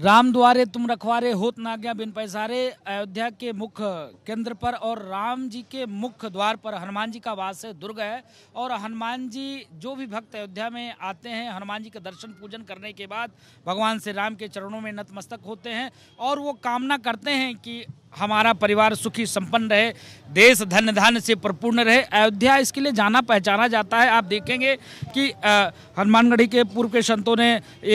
राम द्वारे तुम रखवारे होत नाज्ञा बिन पैसारे अयोध्या के मुख्य केंद्र पर और राम जी के मुख्य द्वार पर हनुमान जी का वास है दुर्ग है और हनुमान जी जो भी भक्त अयोध्या में आते हैं हनुमान जी के दर्शन पूजन करने के बाद भगवान श्री राम के चरणों में नतमस्तक होते हैं और वो कामना करते हैं कि हमारा परिवार सुखी संपन्न रहे देश धन धन से परिपूर्ण रहे अयोध्या इसके लिए जाना पहचाना जाता है आप देखेंगे कि हनुमानगढ़ी के पूर्व के संतों ने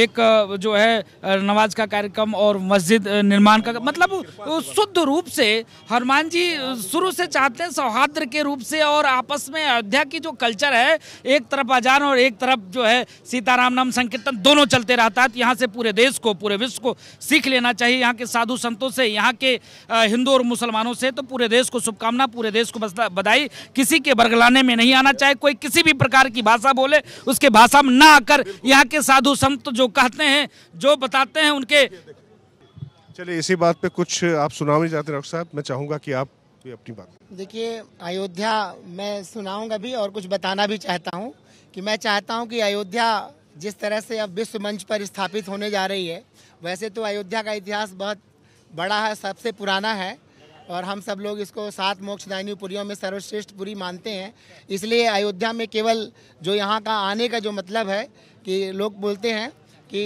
एक जो है नवाज का कार्यक्रम और मस्जिद निर्माण का मतलब शुद्ध रूप से हनुमान जी शुरू से चाहते हैं सौहार्द के रूप से और आपस में अयोध्या की जो कल्चर है एक तरफ अजान और एक तरफ जो है सीताराम नाम संकीर्तन दोनों चलते रहता है तो यहाँ से पूरे देश को पूरे विश्व को सीख लेना चाहिए यहाँ के साधु संतों से यहाँ के हिंदू और मुसलमानों से तो पूरे देश को शुभकामना पूरे देश को बधाई किसी के बरगलाने में नहीं आना चाहे कोई किसी भी प्रकार की भाषा बोले उसके भाषा में ना आकर यहाँ के साधु संत जो कहते हैं जो बताते हैं उनके चाहिए चलिए इसी बात पे कुछ आप सुना भी चाहते डॉक्टर साहब मैं चाहूँगा कि आप भी अपनी बात देखिए अयोध्या मैं सुनाऊंगा भी और कुछ बताना भी चाहता हूँ कि मैं चाहता हूँ कि अयोध्या जिस तरह से अब विश्व मंच पर स्थापित होने जा रही है वैसे तो अयोध्या का इतिहास बहुत बड़ा है सबसे पुराना है और हम सब लोग इसको सात मोक्षदायनी पुरियों में सर्वश्रेष्ठ पुरी मानते हैं इसलिए अयोध्या में केवल जो यहाँ का आने का जो मतलब है कि लोग बोलते हैं कि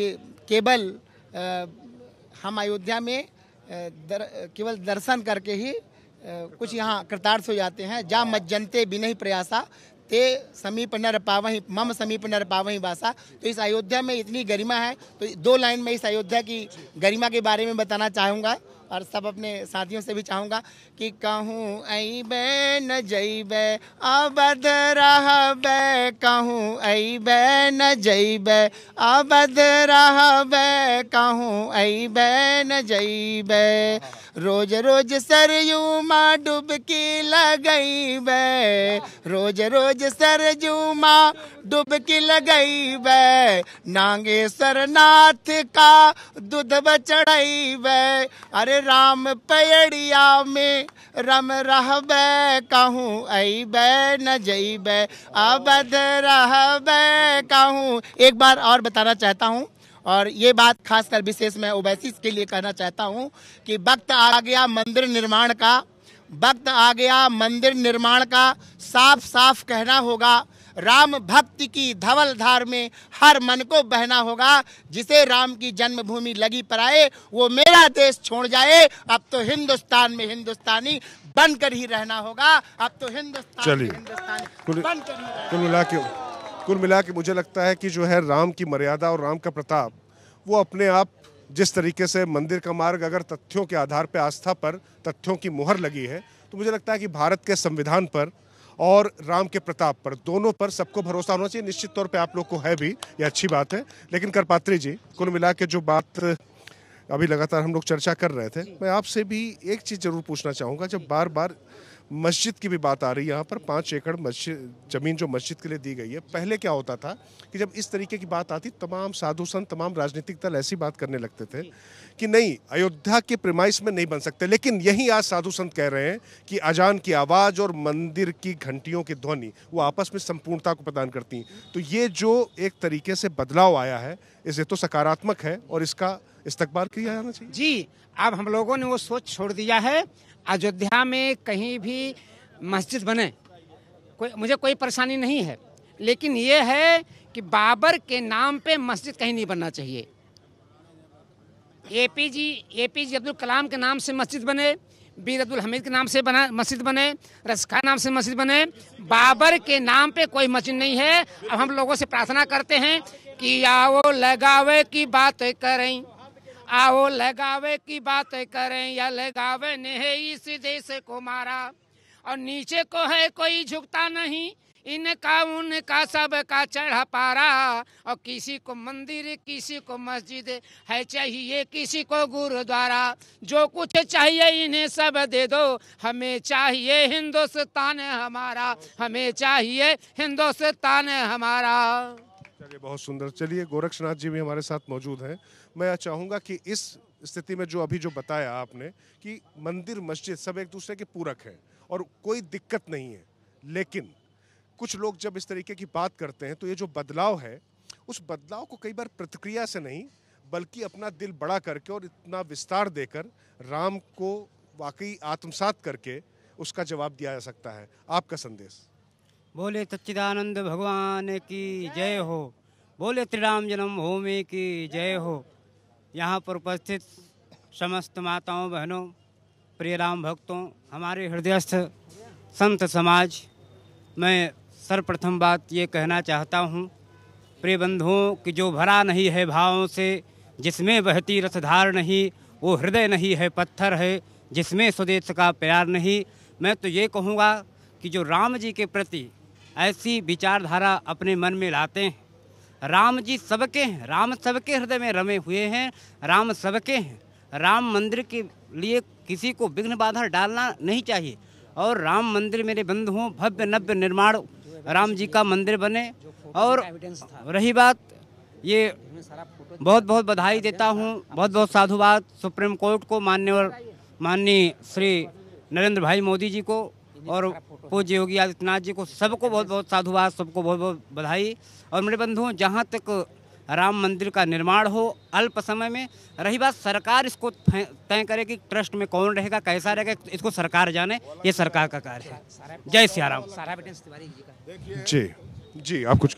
केवल हम अयोध्या में दर, केवल दर्शन करके ही कुछ यहाँ कृतार्थ हो जाते हैं जा मज्जनते बिना प्रयासा ते समीप नर पावही मम समीप नर पावही बासा तो इस अयोध्या में इतनी गरिमा है तो दो लाइन में इस अयोध्या की गरिमा के बारे में बताना चाहूँगा और सब अपने साथियों से भी चाहूँगा कि कहूँ अबे न जैबे अबद रहबे कहूँ अबे न जैबे अबद रहबे कहूँ अबे न जैबे रोज रोज सरयू माँ डुबकी लगैबे रोज रोज सरजू माँ डुबकी लगई वे नांगे सरनाथ का दूध बचड़ई वे अरे राम पयड़िया में रम रह कहूँ आई बै न जई बै अबध रह कहूँ एक बार और बताना चाहता हूँ और ये बात खासकर विशेष मैं ओबैसी के लिए कहना चाहता हूँ कि वक्त आ गया मंदिर निर्माण का वक्त आ गया मंदिर निर्माण का साफ साफ कहना होगा राम भक्ति की धवल धार में हर मन को बहना होगा जिसे राम की जन्मभूमि लगी पर आए वो मेरा देश छोड़ जाए अब तो हिंदुस्तान में हिंदुस्तानी बनकर ही रहना होगा अब तो हिंदुस्तान कुल मिला के कुल मिला के मुझे लगता है कि जो है राम की मर्यादा और राम का प्रताप वो अपने आप जिस तरीके से मंदिर का मार्ग अगर तथ्यों के आधार पर आस्था पर तथ्यों की मुहर लगी है तो मुझे लगता है कि भारत के संविधान पर और राम के प्रताप पर दोनों पर सबको भरोसा होना चाहिए निश्चित तौर पर आप लोग को है भी ये अच्छी बात है लेकिन करपात्री जी कुल मिला के जो बात अभी लगातार हम लोग चर्चा कर रहे थे मैं आपसे भी एक चीज़ जरूर पूछना चाहूँगा जब बार बार मस्जिद की भी बात आ रही है यहाँ पर पाँच एकड़ मस्जिद ज़मीन जो मस्जिद के लिए दी गई है पहले क्या होता था कि जब इस तरीके की बात आती तमाम साधु संत तमाम राजनीतिक दल ऐसी बात करने लगते थे कि नहीं अयोध्या के प्रेमाइस में नहीं बन सकते लेकिन यही आज साधु संत कह रहे हैं कि अजान की आवाज़ और मंदिर की घंटियों की ध्वनि वो आपस में संपूर्णता को प्रदान करती हैं तो ये जो एक तरीके से बदलाव आया है इसे तो सकारात्मक है और इसका इस्तकबाल किया जाना चाहिए जी अब हम लोगों ने वो सोच छोड़ दिया है अयोध्या में कहीं भी मस्जिद बने कोई मुझे कोई परेशानी नहीं है लेकिन ये है कि बाबर के नाम पे मस्जिद कहीं नहीं बनना चाहिए A P J A P J Abdul Kalam के नाम से मस्जिद बने बीर अब्दुल हमीद के नाम से बना मस्जिद बने रसखा नाम से मस्जिद बने बाबर के नाम पे कोई मस्जिद नहीं है अब हम लोगों से प्रार्थना करते हैं कि आओ लगावे की बात करें आओ लगावे की बात करें या लगावे ने इस देश को मारा और नीचे को है कोई झुकता नहीं इनका उनका सब का चढ़ा पारा और किसी को मंदिर किसी को मस्जिद है चाहिए किसी को गुरुद्वारा जो कुछ चाहिए इन्हें सब दे दो हमें चाहिए हिंदुस्तान हमारा हमें चाहिए हिंदुस्तान हमारा चलिए बहुत सुंदर चलिए गोरक्षनाथ जी भी हमारे साथ मौजूद हैं मैं चाहूँगा कि इस स्थिति में जो अभी जो बताया आपने कि मंदिर मस्जिद सब एक दूसरे के पूरक हैं और कोई दिक्कत नहीं है लेकिन कुछ लोग जब इस तरीके की बात करते हैं तो ये जो बदलाव है उस बदलाव को कई बार प्रतिक्रिया से नहीं बल्कि अपना दिल बड़ा करके और इतना विस्तार देकर राम को वाकई आत्मसात करके उसका जवाब दिया जा सकता है आपका संदेश बोले सच्चिदानंद भगवान की जय हो बोले त्रिराम जन्म भूमि की जय हो यहाँ पर उपस्थित समस्त माताओं बहनों प्रिय राम भक्तों हमारे हृदयस्थ संत समाज मैं सर्वप्रथम बात ये कहना चाहता हूँ प्रिय बंधुओं की जो भरा नहीं है भावों से जिसमें बहती रसधार नहीं वो हृदय नहीं है पत्थर है जिसमें स्वदेश का प्यार नहीं मैं तो ये कहूँगा कि जो राम जी के प्रति ऐसी विचारधारा अपने मन में लाते हैं राम जी सबके हैं राम सबके हृदय में रमे हुए हैं राम सबके हैं राम मंदिर के लिए किसी को विघ्न बाधा डालना नहीं चाहिए और राम मंदिर मेरे बंद हों भव्य नव्य निर्माण राम जी का मंदिर बने और रही बात ये बहुत बहुत बधाई देता हूँ बहुत बहुत साधुवाद सुप्रीम कोर्ट को और माननीय श्री नरेंद्र भाई मोदी जी को और पूज्य योगी आदित्यनाथ जी को सबको बहुत बहुत साधुवाद सबको बहुत बहुत बधाई और मेरे बंधुओं जहाँ तक राम मंदिर का निर्माण हो अल्प समय में रही बात सरकार इसको तय करे कि ट्रस्ट में कौन रहेगा कैसा रहेगा इसको सरकार जाने ये सरकार का कार्य है जय सिया राम जी जी आप कुछ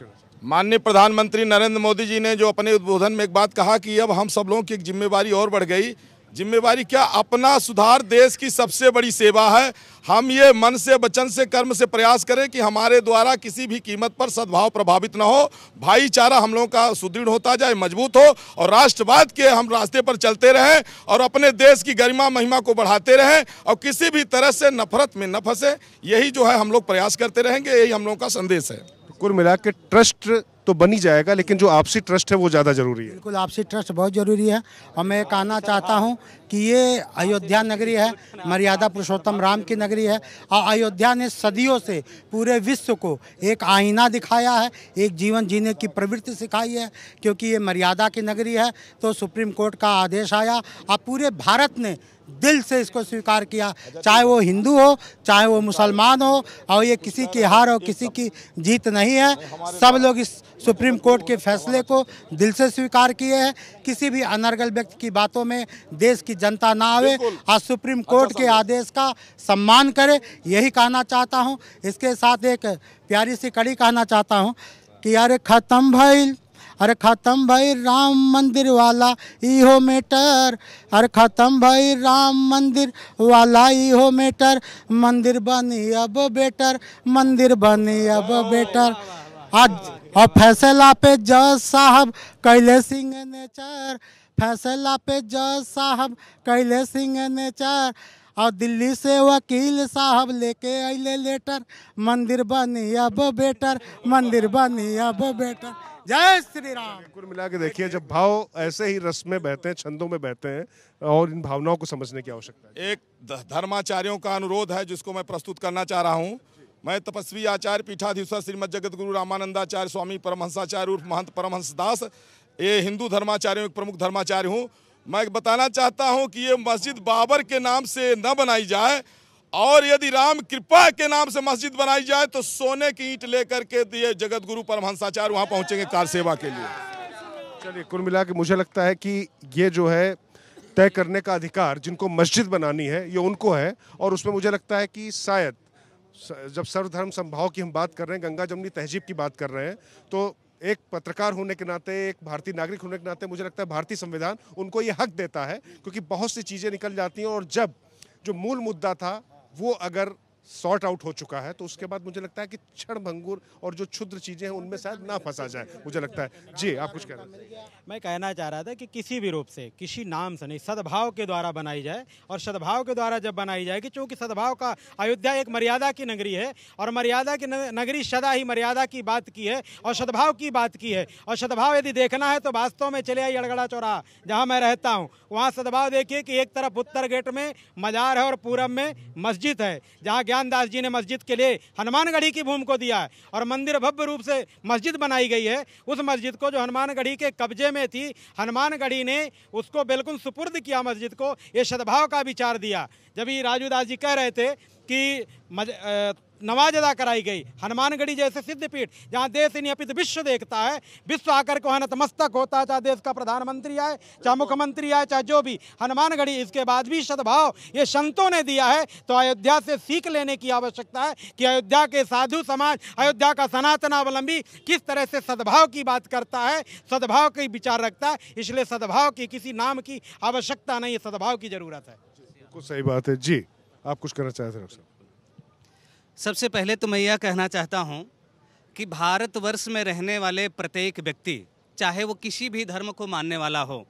माननीय प्रधानमंत्री नरेंद्र मोदी जी ने जो अपने उद्बोधन में एक बात कहा कि अब हम सब लोगों की एक जिम्मेवारी और बढ़ गई जिम्मेवारी क्या अपना सुधार देश की सबसे बड़ी सेवा है हम ये मन से वचन से कर्म से प्रयास करें कि हमारे द्वारा किसी भी कीमत पर सद्भाव प्रभावित ना हो भाईचारा हम लोगों का सुदृढ़ होता जाए मजबूत हो और राष्ट्रवाद के हम रास्ते पर चलते रहें और अपने देश की गरिमा महिमा को बढ़ाते रहें और किसी भी तरह से नफरत में न फंसे यही जो है हम लोग प्रयास करते रहेंगे यही हम लोगों का संदेश है कुल मिला के ट्रस्ट तो बनी जाएगा लेकिन जो आपसी ट्रस्ट है वो ज़्यादा ज़रूरी है बिल्कुल आपसी ट्रस्ट बहुत ज़रूरी है और मैं कहना चाहता हूँ कि ये अयोध्या नगरी है मर्यादा पुरुषोत्तम राम की नगरी है और अयोध्या ने सदियों से पूरे विश्व को एक आईना दिखाया है एक जीवन जीने की प्रवृत्ति सिखाई है क्योंकि ये मर्यादा की नगरी है तो सुप्रीम कोर्ट का आदेश आया और पूरे भारत ने दिल से इसको स्वीकार किया चाहे वो हिंदू हो चाहे वो मुसलमान हो और ये किसी की हार हो किसी की जीत नहीं है सब लोग इस सुप्रीम कोर्ट के फैसले को दिल से स्वीकार किए हैं किसी भी अनर्गल व्यक्ति की बातों में देश की जनता ना आवे आज सुप्रीम अच्छा कोर्ट के आदेश का सम्मान करे यही कहना चाहता हूँ इसके साथ एक प्यारी सी कड़ी कहना चाहता हूँ कि यार ख़त्म भाई अरे खत्म भाई राम मंदिर वाला इहो मेटर अरे खत्म भाई राम मंदिर वाला इहो मेटर मंदिर बनी अब बेटर मंदिर बनी अब बेटर आज और फैसला पे जज साहब कैले सिंह नेचर फैसला पे जज साहब कैले सिंह नेचर और दिल्ली से वकील साहब लेके अले लेटर मंदिर बनी अब बेटर मंदिर बनी अब बेटर जय श्री राम कुल मिला के देखिए जब भाव ऐसे ही रस में बहते हैं छंदों में बहते हैं और इन भावनाओं को समझने की आवश्यकता है एक धर्माचार्यों का अनुरोध है जिसको मैं प्रस्तुत करना चाह रहा हूँ मैं तपस्वी आचार्य पीठाधीश्वर श्रीमद जगत गुरु रामानंदाचार्य स्वामी परमहंसाचार्य उर्फ महंत परमहंस दास ये हिंदू धर्माचार्यों एक प्रमुख धर्माचार्य हूँ मैं बताना चाहता हूँ कि ये मस्जिद बाबर के नाम से न बनाई जाए और यदि राम कृपा के नाम से मस्जिद बनाई जाए तो सोने की ईंट लेकर के दिए जगत गुरु परमहंसाचार्य वहाँ पहुँचेंगे कार सेवा के लिए चलिए कुल मिला के मुझे लगता है कि ये जो है तय करने का अधिकार जिनको मस्जिद बनानी है ये उनको है और उसमें मुझे लगता है कि शायद जब सर्वधर्म संभाव की हम बात कर रहे हैं गंगा जमनी तहजीब की बात कर रहे हैं तो एक पत्रकार होने के नाते एक भारतीय नागरिक होने के नाते मुझे लगता है भारतीय संविधान उनको ये हक देता है क्योंकि बहुत सी चीज़ें निकल जाती हैं और जब जो मूल मुद्दा था वो अगर सॉर्ट आउट हो चुका है तो उसके बाद मुझे लगता है कि क्षण भंगुर और जो क्षुद्र चीज़ें हैं उनमें शायद ना फंसा जाए मुझे लगता है जी आप कुछ कह रहे हैं मैं कहना चाह रहा था कि किसी भी रूप से किसी नाम से नहीं सद्भाव के द्वारा बनाई जाए और सद्भाव के द्वारा जब बनाई जाएगी चूंकि सद्भाव का अयोध्या एक मर्यादा की नगरी है और मर्यादा की नगरी सदा ही मर्यादा की बात की है और सद्भाव की बात की है और सद्भाव यदि देखना है तो वास्तव में चले आई अड़गड़ा चौराहा जहाँ मैं रहता हूँ वहाँ सद्भाव देखिए कि एक तरफ उत्तर गेट में मजार है और पूरब में मस्जिद है जहाँ ज्ञानदास जी ने मस्जिद के लिए हनुमानगढ़ी की भूमि को दिया है और मंदिर भव्य रूप से मस्जिद बनाई गई है उस मस्जिद को जो हनुमानगढ़ी के कब्जे में थी हनुमानगढ़ी ने उसको बिल्कुल सुपुर्द किया मस्जिद को ये सद्भाव का विचार दिया जब ये राजू दास जी कह रहे थे कि नमाज अदा कराई गई हनुमानगढ़ी जैसे सिद्धपीठ जहाँ देश अपित विश्व देखता है विश्व आकर को नतमस्तक होता है चाहे देश का प्रधानमंत्री आए चाहे मुख्यमंत्री आए चाहे जो भी हनुमानगढ़ी इसके बाद भी सद्भाव ये संतों ने दिया है तो अयोध्या से सीख लेने की आवश्यकता है कि अयोध्या के साधु समाज अयोध्या का सनातनावलंबी किस तरह से सद्भाव की बात करता है सद्भाव का विचार रखता है इसलिए सद्भाव की किसी नाम की आवश्यकता नहीं है सद्भाव की जरूरत है कुछ सही बात है जी आप कुछ कहना चाहते हैं सबसे पहले तो मैं यह कहना चाहता हूँ कि भारतवर्ष में रहने वाले प्रत्येक व्यक्ति चाहे वो किसी भी धर्म को मानने वाला हो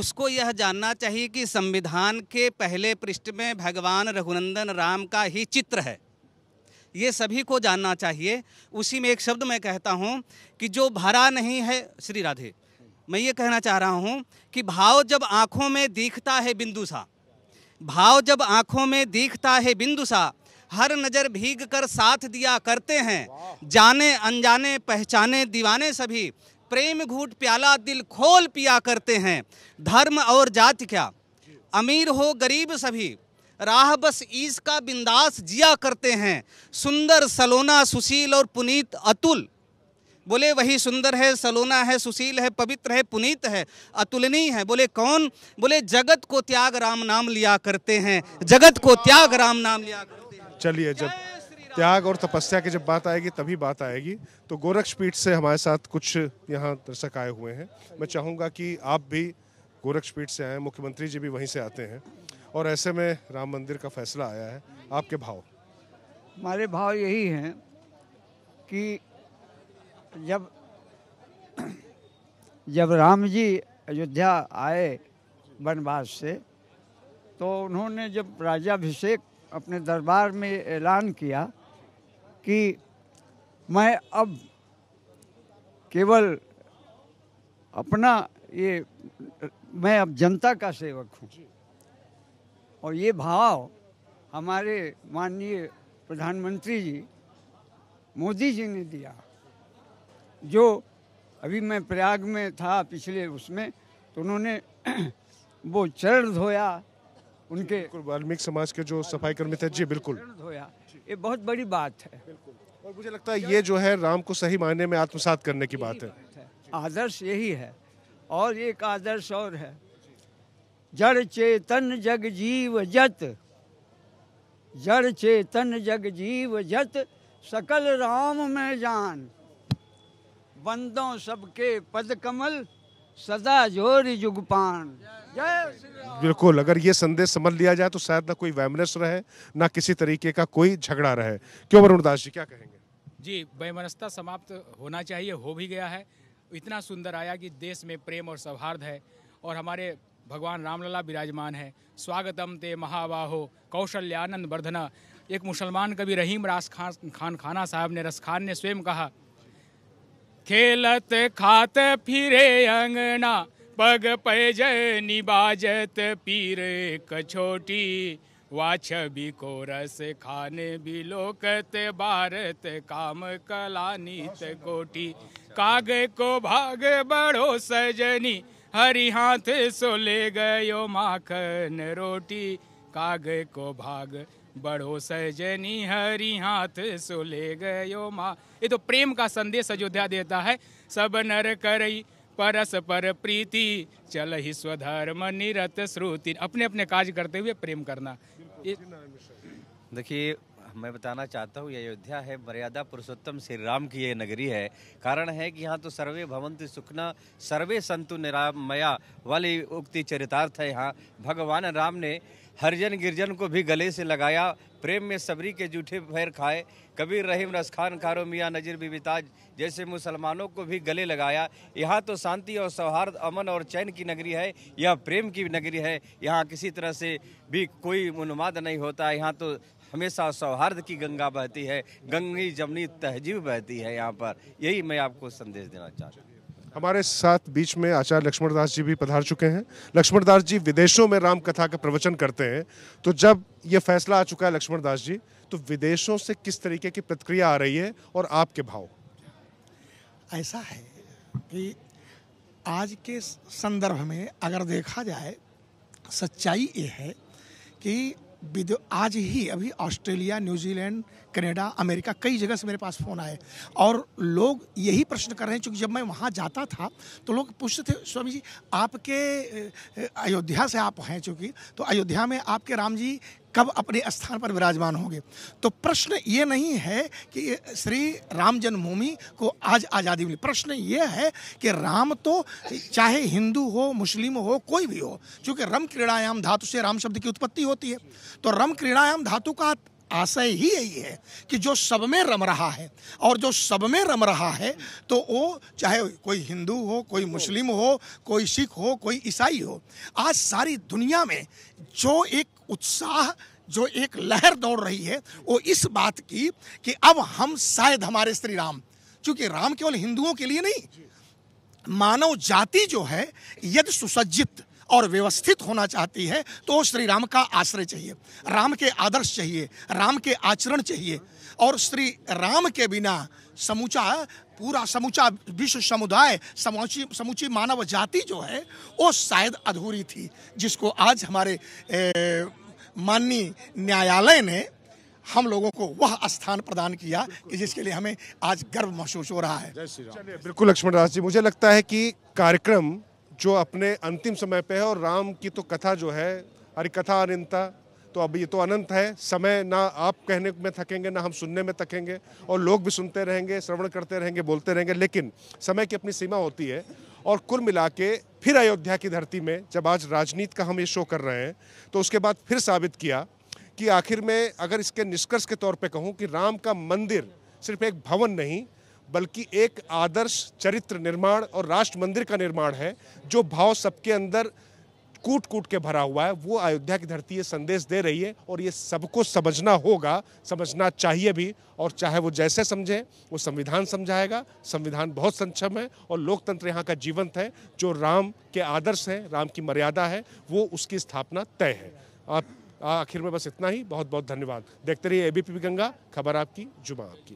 उसको यह जानना चाहिए कि संविधान के पहले पृष्ठ में भगवान रघुनंदन राम का ही चित्र है ये सभी को जानना चाहिए उसी में एक शब्द मैं कहता हूँ कि जो भरा नहीं है श्री राधे मैं ये कहना चाह रहा हूँ कि भाव जब आँखों में दिखता है बिंदु सा भाव जब आँखों में दिखता है बिंदु सा हर नज़र भीग कर साथ दिया करते हैं जाने अनजाने पहचाने दीवाने सभी प्रेम घूट प्याला दिल खोल पिया करते हैं धर्म और जाति क्या अमीर हो गरीब सभी राह बस ईस का बिंदास जिया करते हैं सुंदर सलोना सुशील और पुनीत अतुल बोले वही सुंदर है सलोना है सुशील है पवित्र है पुनीत है अतुलनीय है बोले कौन बोले जगत को त्याग राम नाम लिया करते हैं जगत को त्याग राम नाम लिया करते चलिए जब त्याग और तपस्या की जब बात आएगी तभी बात आएगी तो गोरक्ष पीठ से हमारे साथ कुछ यहाँ दर्शक आए हुए हैं मैं चाहूँगा कि आप भी गोरक्ष पीठ से आए मुख्यमंत्री जी भी वहीं से आते हैं और ऐसे में राम मंदिर का फैसला आया है आपके भाव हमारे भाव यही हैं कि जब जब राम जी अयोध्या आए वनवास से तो उन्होंने जब राजाभिषेक अपने दरबार में ऐलान किया कि मैं अब केवल अपना ये मैं अब जनता का सेवक हूँ और ये भाव हमारे माननीय प्रधानमंत्री जी मोदी जी ने दिया जो अभी मैं प्रयाग में था पिछले उसमें तो उन्होंने वो चरण धोया उनके वाल्मीकि समाज के जो सफाई कर्मी थे जी बिल्कुल ये बहुत बड़ी बात है और मुझे लगता है ये जो है राम को सही मायने में आत्मसात करने की बात है आदर्श यही है और एक आदर्श और है जड़ चेतन जग जीव जत जड़ चेतन जग जीव जत सकल राम में जान बंदों सबके पद कमल सदा जोर जुगपान बिल्कुल अगर ये संदेश समझ लिया जाए तो शायद ना कोई वैमनस रहे ना किसी तरीके का कोई झगड़ा रहे क्यों वरुण दास जी क्या कहेंगे जी वैमनस्ता समाप्त होना चाहिए हो भी गया है इतना सुंदर आया कि देश में प्रेम और सौहार्द है और हमारे भगवान रामलला विराजमान है स्वागतम ते महाबाहो कौशल्यानंद वर्धना एक मुसलमान कवि रहीम रास खान खान खाना साहब ने रस खान ने स्वयं कहा खेलत खात फिरे अंगना पग पैज निबाजत पीर कछोटी वाछबी भी कोरस खाने भी लोकत भारत काम कलानीत कोटी काग को भाग बड़ो सजनी हरी हाथ सो ले गयो माखन रोटी काग को भाग बड़ो सजनी हरी हाथ सो ले गयो माँ ये तो प्रेम का संदेश अयोध्या देता है सब नर करी परस्पर प्रीति चल ही स्वधर्म निरत श्रुति अपने अपने कार्य करते हुए प्रेम करना देखिए मैं बताना चाहता हूँ ये अयोध्या है मर्यादा पुरुषोत्तम श्री राम की ये नगरी है कारण है कि यहाँ तो सर्वे भवंत सुखना सर्वे संतु निरामया वाली उक्ति चरितार्थ है यहाँ भगवान राम ने हरजन गिरजन को भी गले से लगाया प्रेम में सबरी के जूठे पैर खाए कबीर रहीम रसखान खारो मियाँ नजीर बिबिताज जैसे मुसलमानों को भी गले लगाया यहाँ तो शांति और सौहार्द अमन और चैन की नगरी है यह प्रेम की नगरी है यहाँ किसी तरह से भी कोई उन्माद नहीं होता यहाँ तो हमेशा सौहार्द की गंगा बहती है गंगी जमनी तहजीब बहती है यहाँ पर यही मैं आपको संदेश देना चाहता हूँ हमारे साथ बीच में आचार्य लक्ष्मण दास जी भी पधार चुके हैं लक्ष्मण दास जी विदेशों में राम कथा का प्रवचन करते हैं तो जब ये फैसला आ चुका है लक्ष्मण दास जी तो विदेशों से किस तरीके की प्रतिक्रिया आ रही है और आपके भाव ऐसा है कि आज के संदर्भ में अगर देखा जाए सच्चाई ये है कि आज ही अभी ऑस्ट्रेलिया न्यूजीलैंड कनाडा अमेरिका कई जगह से मेरे पास फ़ोन आए और लोग यही प्रश्न कर रहे हैं क्योंकि जब मैं वहाँ जाता था तो लोग पूछते थे स्वामी जी आपके अयोध्या से आप हैं चूँकि तो अयोध्या में आपके राम जी कब अपने स्थान पर विराजमान होंगे तो प्रश्न ये नहीं है कि श्री राम जन्मभूमि को आज आज़ादी मिली प्रश्न ये है कि राम तो चाहे हिंदू हो मुस्लिम हो कोई भी हो क्योंकि रम क्रीड़ायाम धातु से राम शब्द की उत्पत्ति होती है तो रम क्रीड़ायाम धातु का आशय ही यही है कि जो सब में रम रहा है और जो सब में रम रहा है तो वो चाहे कोई हिंदू हो कोई मुस्लिम हो कोई सिख हो कोई ईसाई हो आज सारी दुनिया में जो एक उत्साह जो एक लहर दौड़ रही है वो इस बात की कि अब हम शायद हमारे श्री राम क्योंकि राम केवल हिंदुओं के लिए नहीं मानव जाति जो है यदि सुसज्जित और व्यवस्थित होना चाहती है तो श्री राम का आश्रय चाहिए राम के आदर्श चाहिए राम के आचरण चाहिए और श्री राम के बिना समूचा पूरा समूचा विश्व समुदाय समूची समूची मानव जाति जो है वो शायद अधूरी थी जिसको आज हमारे माननीय न्यायालय ने हम लोगों को वह स्थान प्रदान किया कि जिसके लिए हमें आज गर्व महसूस हो रहा है बिल्कुल लक्ष्मण दास जी मुझे लगता है कि कार्यक्रम जो अपने अंतिम समय पे है और राम की तो कथा जो है अरे कथा अनंता तो अब ये तो अनंत है समय ना आप कहने में थकेंगे ना हम सुनने में थकेंगे और लोग भी सुनते रहेंगे श्रवण करते रहेंगे बोलते रहेंगे लेकिन समय की अपनी सीमा होती है और कुल मिला के फिर अयोध्या की धरती में जब आज राजनीति का हम ये शो कर रहे हैं तो उसके बाद फिर साबित किया कि आखिर में अगर इसके निष्कर्ष के तौर पे कहूँ कि राम का मंदिर सिर्फ एक भवन नहीं बल्कि एक आदर्श चरित्र निर्माण और राष्ट्र मंदिर का निर्माण है जो भाव सबके अंदर कूट कूट के भरा हुआ है वो अयोध्या की धरती ये संदेश दे रही है और ये सबको समझना होगा समझना चाहिए भी और चाहे वो जैसे समझें वो संविधान समझाएगा संविधान बहुत संक्षम है और लोकतंत्र यहाँ का जीवंत है जो राम के आदर्श हैं राम की मर्यादा है वो उसकी स्थापना तय है आप आखिर में बस इतना ही बहुत बहुत धन्यवाद देखते रहिए एबीपी गंगा खबर आपकी जुमा आपकी